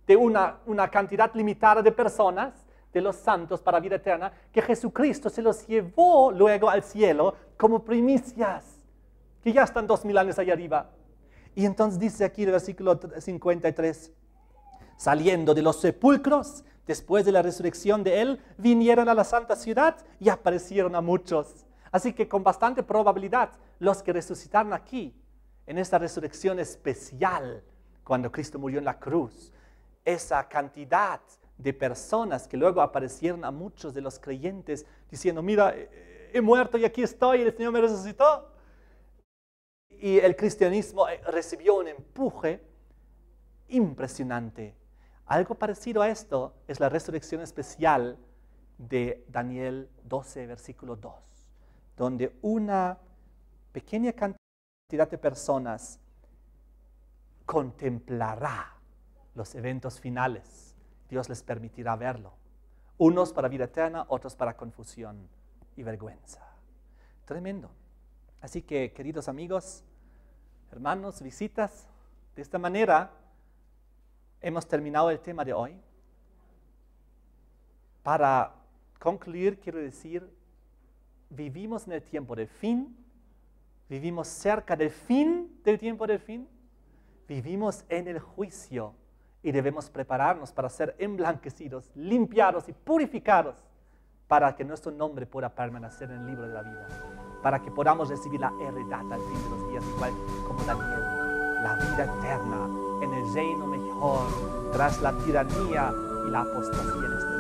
de una, una cantidad limitada de personas, de los santos para vida eterna, que Jesucristo se los llevó luego al cielo como primicias, que ya están dos mil años allá arriba. Y entonces dice aquí el versículo 53, saliendo de los sepulcros, después de la resurrección de él, vinieron a la santa ciudad y aparecieron a muchos. Así que con bastante probabilidad, los que resucitaron aquí, en esta resurrección especial, cuando Cristo murió en la cruz, esa cantidad de personas que luego aparecieron a muchos de los creyentes diciendo, mira, he muerto y aquí estoy, el Señor me resucitó y el cristianismo eh, recibió un empuje impresionante. Algo parecido a esto es la resurrección especial de Daniel 12, versículo 2, donde una pequeña cantidad de personas contemplará los eventos finales. Dios les permitirá verlo. Unos para vida eterna, otros para confusión y vergüenza. Tremendo. Así que, queridos amigos, hermanos, visitas, de esta manera hemos terminado el tema de hoy. Para concluir, quiero decir, vivimos en el tiempo del fin, vivimos cerca del fin del tiempo del fin, vivimos en el juicio y debemos prepararnos para ser emblanquecidos, limpiados y purificados para que nuestro nombre pueda permanecer en el libro de la vida para que podamos recibir la heredad al fin de los días, igual como Daniel, la vida eterna en el reino mejor tras la tiranía y la apostasía en este